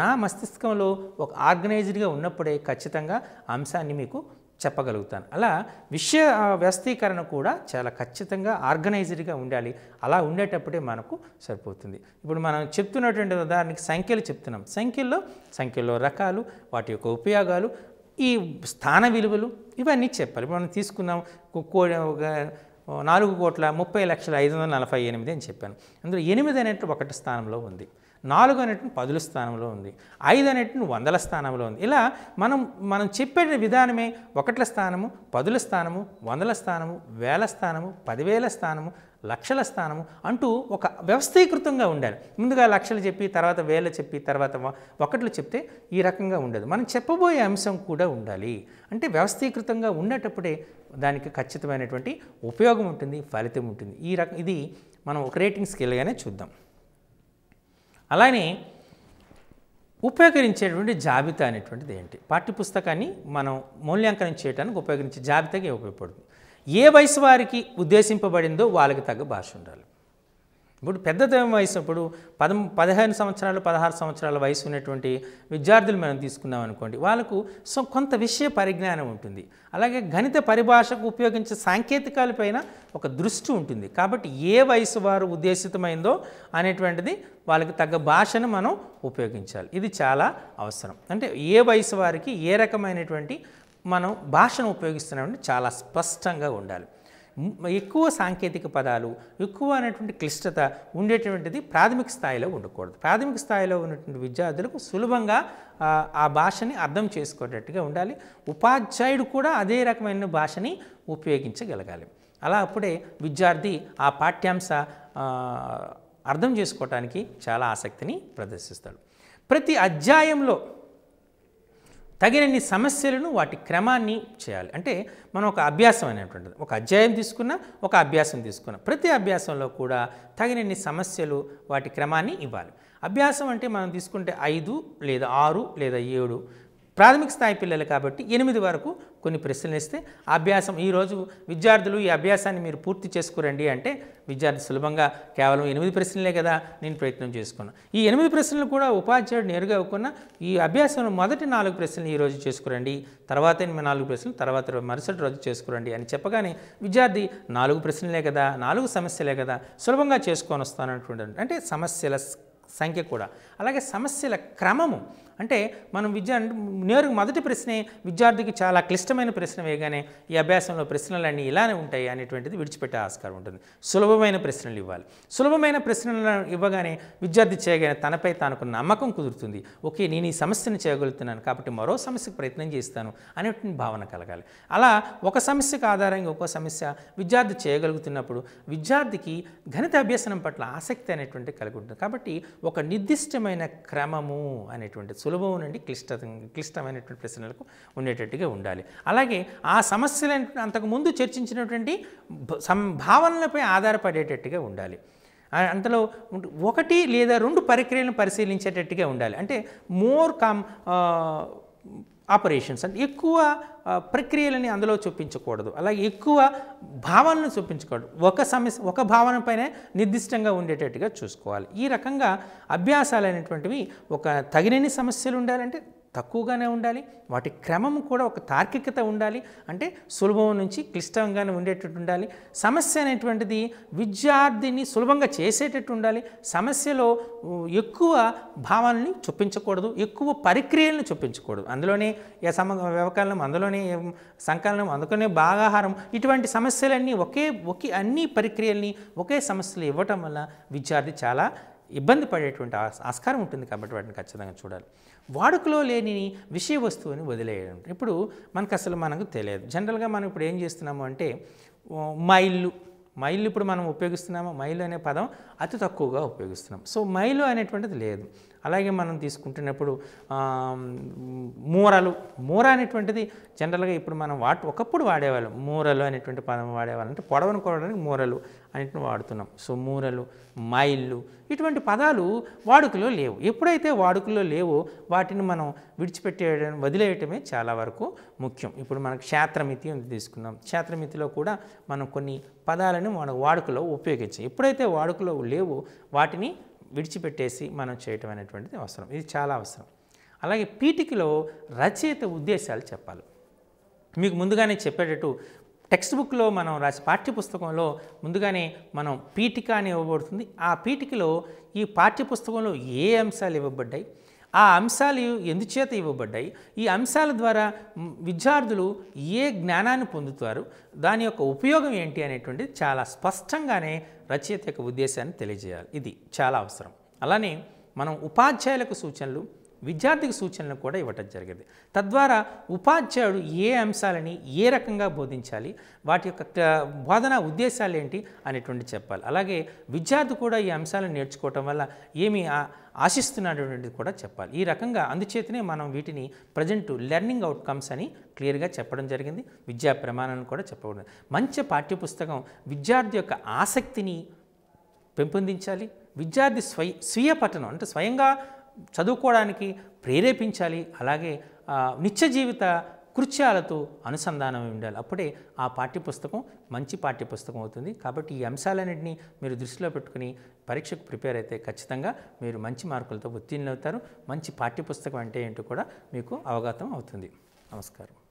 నా మస్తిష్కంలో ఒక ఆర్గనైజ్డ్గా ఉన్నప్పుడే ఖచ్చితంగా అంశాన్ని మీకు చెప్పగలుగుతాను అలా విషయ వ్యవస్థీకరణ కూడా చాలా ఖచ్చితంగా ఆర్గనైజ్డ్గా ఉండాలి అలా ఉండేటప్పుడే మనకు సరిపోతుంది ఇప్పుడు మనం చెప్తున్నటువంటి ఉదాహరణకి సంఖ్యలు చెప్తున్నాం సంఖ్యల్లో సంఖ్యల్లో రకాలు వాటి యొక్క ఉపయోగాలు ఈ స్థాన విలువలు ఇవన్నీ చెప్పాలి మనం తీసుకున్నాం కోడి నాలుగు కోట్ల ముప్పై లక్షల ఐదు వందల నలభై ఎనిమిది అని చెప్పాను అందులో ఎనిమిది అనేట్టు ఒకటి స్థానంలో ఉంది నాలుగు అనేటువంటి పదుల స్థానంలో ఉంది ఐదు అనేటువంటి వందల స్థానంలో ఉంది ఇలా మనం మనం చెప్పే విధానమే ఒకట్ల స్థానము పదుల స్థానము వందల స్థానము వేల స్థానము పదివేల స్థానము లక్షల స్థానము అంటూ ఒక వ్యవస్థీకృతంగా ఉండాలి ముందుగా లక్షలు చెప్పి తర్వాత వేల చెప్పి తర్వాత ఒకట్లు చెప్తే ఈ రకంగా ఉండదు మనం చెప్పబోయే అంశం కూడా ఉండాలి అంటే వ్యవస్థీకృతంగా ఉండేటప్పుడే దానికి ఖచ్చితమైనటువంటి ఉపయోగం ఉంటుంది ఫలితం ఉంటుంది ఈ రకం ఇది మనం ఒక రేటింగ్ స్కేల్గానే చూద్దాం అలానే ఉపయోగించేటువంటి జాబితా అనేటువంటిది ఏంటి పాఠ్యపుస్తకాన్ని మనం మూల్యాంకనం చేయడానికి ఉపయోగించే జాబితాకి ఉపయోగపడుతుంది ఏ వయసు వారికి ఉద్దేశింపబడిందో వాళ్ళకి తగ్గ భాష ఉండాలి ఇప్పుడు పెద్ద వయసు ఇప్పుడు పదం పదిహేను సంవత్సరాలు పదహారు సంవత్సరాల వయసు ఉన్నటువంటి విద్యార్థులు మనం తీసుకున్నాం అనుకోండి వాళ్ళకు సో కొంత విషయ పరిజ్ఞానం ఉంటుంది అలాగే గణిత పరిభాషకు ఉపయోగించే సాంకేతికాలపైన ఒక దృష్టి ఉంటుంది కాబట్టి ఏ వయసు వారు ఉద్దేశితమైందో అనేటువంటిది వాళ్ళకి తగ్గ భాషను మనం ఉపయోగించాలి ఇది చాలా అవసరం అంటే ఏ వయసు వారికి ఏ రకమైనటువంటి మనం భాషను ఉపయోగిస్తున్నామని చాలా స్పష్టంగా ఉండాలి ఎక్కువ సాంకేతిక పదాలు ఎక్కువ అనేటువంటి క్లిష్టత ఉండేటువంటిది ప్రాథమిక స్థాయిలో ఉండకూడదు ప్రాథమిక స్థాయిలో ఉన్నటువంటి విద్యార్థులకు సులభంగా ఆ భాషని అర్థం చేసుకునేట్టుగా ఉండాలి ఉపాధ్యాయుడు కూడా అదే రకమైన భాషని ఉపయోగించగలగాలి అలా అప్పుడే విద్యార్థి ఆ పాఠ్యాంశ అర్థం చేసుకోవటానికి చాలా ఆసక్తిని ప్రదర్శిస్తాడు ప్రతి అధ్యాయంలో తగినన్ని సమస్యలను వాటి క్రమాన్ని చేయాలి అంటే మనం ఒక అభ్యాసం అనేటువంటిది ఒక అధ్యాయం తీసుకున్నా ఒక అభ్యాసం తీసుకున్నా ప్రతి అభ్యాసంలో కూడా తగినన్ని సమస్యలు వాటి క్రమాన్ని ఇవ్వాలి అభ్యాసం అంటే మనం తీసుకుంటే ఐదు లేదా ఆరు లేదా ఏడు ప్రాథమిక స్థాయి పిల్లలు కాబట్టి ఎనిమిది వరకు కొన్ని ప్రశ్నలు ఇస్తే అభ్యాసం ఈరోజు విద్యార్థులు ఈ అభ్యాసాన్ని మీరు పూర్తి చేసుకురండి అంటే విద్యార్థి సులభంగా కేవలం ఎనిమిది ప్రశ్నలే కదా నేను ప్రయత్నం చేసుకున్నాను ఈ ఎనిమిది ప్రశ్నలు కూడా ఉపాధ్యాయుడు నేరుగా ఇవ్వకున్న ఈ అభ్యాసం మొదటి నాలుగు ప్రశ్నలు ఈరోజు చేసుకురండి తర్వాత ఎనిమిది నాలుగు ప్రశ్నలు తర్వాత మరుసటి రోజు చేసుకురండి అని చెప్పగానే విద్యార్థి నాలుగు ప్రశ్నలే కదా నాలుగు సమస్యలే కదా సులభంగా చేసుకొని వస్తాను అంటే సమస్యల సంఖ్య కూడా అలాగే సమస్యల క్రమము అంటే మనం విద్య నేరుగా మొదటి ప్రశ్నే విద్యార్థికి చాలా క్లిష్టమైన ప్రశ్న వేయగానే ఈ అభ్యాసంలో ప్రశ్నలన్నీ ఇలానే ఉంటాయి అనేటువంటిది విడిచిపెట్టే ఆస్కారం ఉంటుంది సులభమైన ప్రశ్నలు ఇవ్వాలి సులభమైన ప్రశ్నలు ఇవ్వగానే విద్యార్థి చేయగానే తనపై తనకు నమ్మకం కుదురుతుంది ఓకే నేను ఈ సమస్యను చేయగలుగుతున్నాను కాబట్టి మరో సమస్యకు ప్రయత్నం చేస్తాను అనేటువంటి భావన కలగాలి అలా ఒక సమస్యకు ఆధారంగా ఒక్కో సమస్య విద్యార్థి చేయగలుగుతున్నప్పుడు విద్యార్థికి గణిత అభ్యసనం పట్ల ఆసక్తి అనేటువంటి కలిగి ఉంటుంది కాబట్టి ఒక నిర్దిష్టమైన క్రమము అనేటువంటి సులభం నుండి క్లిష్ట క్లిష్టమైనటువంటి ప్రశ్నలకు ఉండేటట్టుగా ఉండాలి అలాగే ఆ సమస్యలు అంతకుముందు చర్చించినటువంటి భావనలపై ఆధారపడేటట్టుగా ఉండాలి అంతలో ఒకటి లేదా రెండు ప్రక్రియలను పరిశీలించేటట్టుగా ఉండాలి అంటే మోర్ కామ్ ఆపరేషన్స్ అంటే ఎక్కువ ప్రక్రియలని అందులో చూపించకూడదు అలాగే ఎక్కువ భావనను చూపించకూడదు ఒక సమస్య ఒక భావనపైనే నిర్దిష్టంగా ఉండేటట్టుగా చూసుకోవాలి ఈ రకంగా అభ్యాసాలు అనేటువంటివి ఒక తగినన్ని సమస్యలు ఉండాలంటే తక్కువగానే ఉండాలి వాటి క్రమం కూడా ఒక తార్కికత ఉండాలి అంటే సులభం నుంచి క్లిష్టంగానే ఉండేటట్టు ఉండాలి సమస్య అనేటువంటిది విద్యార్థిని సులభంగా చేసేటట్టు ఉండాలి సమస్యలో ఎక్కువ భావాలని చొప్పించకూడదు ఎక్కువ పరిక్రియలను చొప్పించకూడదు అందులోనే సమ వ్యవకలనం అందులోనే సంకలనం అందుకనే బాగాహారం ఇటువంటి సమస్యలన్నీ ఒకే ఒకే అన్ని ప్రక్రియల్ని ఒకే సమస్యలు ఇవ్వటం వల్ల విద్యార్థి చాలా ఇబ్బంది పడేటువంటి ఆస్కారం ఉంటుంది కాబట్టి వాటిని ఖచ్చితంగా చూడాలి వాడుకలో లేని విషయ వస్తువుని వదిలేయడం ఇప్పుడు మనకు అసలు మనకు తెలియదు జనరల్గా మనం ఇప్పుడు ఏం చేస్తున్నాము అంటే మైళ్ళు మైళ్ళు ఇప్పుడు మనం ఉపయోగిస్తున్నాము మైలు అనే పదం అతి తక్కువగా ఉపయోగిస్తున్నాం సో మైలు అనేటువంటిది లేదు అలాగే మనం తీసుకుంటున్నప్పుడు మూరలు మూర అనేటువంటిది జనరల్గా ఇప్పుడు మనం వాట్ ఒకప్పుడు వాడేవాళ్ళం మూరలు అనేటువంటి పదం వాడేవాళ్ళం అంటే పొడవను కొడడానికి మూరలు అనేటిని వాడుతున్నాం సో మూరలు మైళ్ళు ఇటువంటి పదాలు వాడుకలో లేవు ఎప్పుడైతే వాడుకలో లేవో వాటిని మనం విడిచిపెట్టేయడం వదిలేయటమే చాలా వరకు ముఖ్యం ఇప్పుడు మనం క్షేత్రమితి తీసుకున్నాం క్షేత్రమితిలో కూడా మనం కొన్ని పదాలను మనం వాడుకలో ఉపయోగించాం ఎప్పుడైతే వాడుకలో లేవో వాటిని విడిచిపెట్టేసి మనం చేయటం అనేటువంటిది అవసరం ఇది చాలా అవసరం అలాగే పీటికలో రచయిత ఉద్దేశాలు చెప్పాలి మీకు ముందుగానే చెప్పేటట్టు టెక్స్ట్ బుక్లో మనం రాసి పాఠ్యపుస్తకంలో ముందుగానే మనం పీఠిక అని ఇవ్వబడుతుంది ఆ పీఠికలో ఈ పాఠ్యపుస్తకంలో ఏ అంశాలు ఇవ్వబడ్డాయి ఆ అంశాలు ఎందుచేత ఇవ్వబడ్డాయి ఈ అంశాల ద్వారా విద్యార్థులు ఏ జ్ఞానాన్ని పొందుతారు దాని యొక్క ఉపయోగం ఏంటి అనేటువంటిది చాలా స్పష్టంగానే రచయిత యొక్క ఉద్దేశాన్ని తెలియజేయాలి ఇది చాలా అవసరం అలానే మనం ఉపాధ్యాయులకు సూచనలు విద్యార్థికి సూచనలు కూడా ఇవ్వటం జరిగింది తద్వారా ఉపాధ్యాయుడు ఏ అంశాలని ఏ రకంగా బోధించాలి వాటి యొక్క బోధనా ఉద్దేశాలు ఏంటి అనేటువంటి చెప్పాలి అలాగే విద్యార్థి కూడా ఈ అంశాలను నేర్చుకోవటం వల్ల ఏమి ఆశిస్తున్నటువంటిది కూడా చెప్పాలి ఈ రకంగా అందుచేతనే మనం వీటిని ప్రజెంట్ లెర్నింగ్ అవుట్కమ్స్ అని క్లియర్గా చెప్పడం జరిగింది విద్యా ప్రమాణాలను కూడా చెప్పకూడదు మంచి పాఠ్యపుస్తకం విద్యార్థి యొక్క ఆసక్తిని పెంపొందించాలి విద్యార్థి స్వయ స్వీయ పఠనం అంటే స్వయంగా చదువుకోవడానికి ప్రేరేపించాలి అలాగే నిత్య జీవిత కృత్యాలతో అనుసంధానం ఉండాలి అప్పుడే ఆ పాఠ్యపుస్తకం మంచి పాఠ్యపుస్తకం అవుతుంది కాబట్టి ఈ అంశాలన్నింటినీ మీరు దృష్టిలో పెట్టుకుని పరీక్షకు ప్రిపేర్ అయితే ఖచ్చితంగా మీరు మంచి మార్కులతో ఉత్తీర్ణులవుతారు మంచి పాఠ్యపుస్తకం అంటే ఏంటో కూడా మీకు అవగతం అవుతుంది నమస్కారం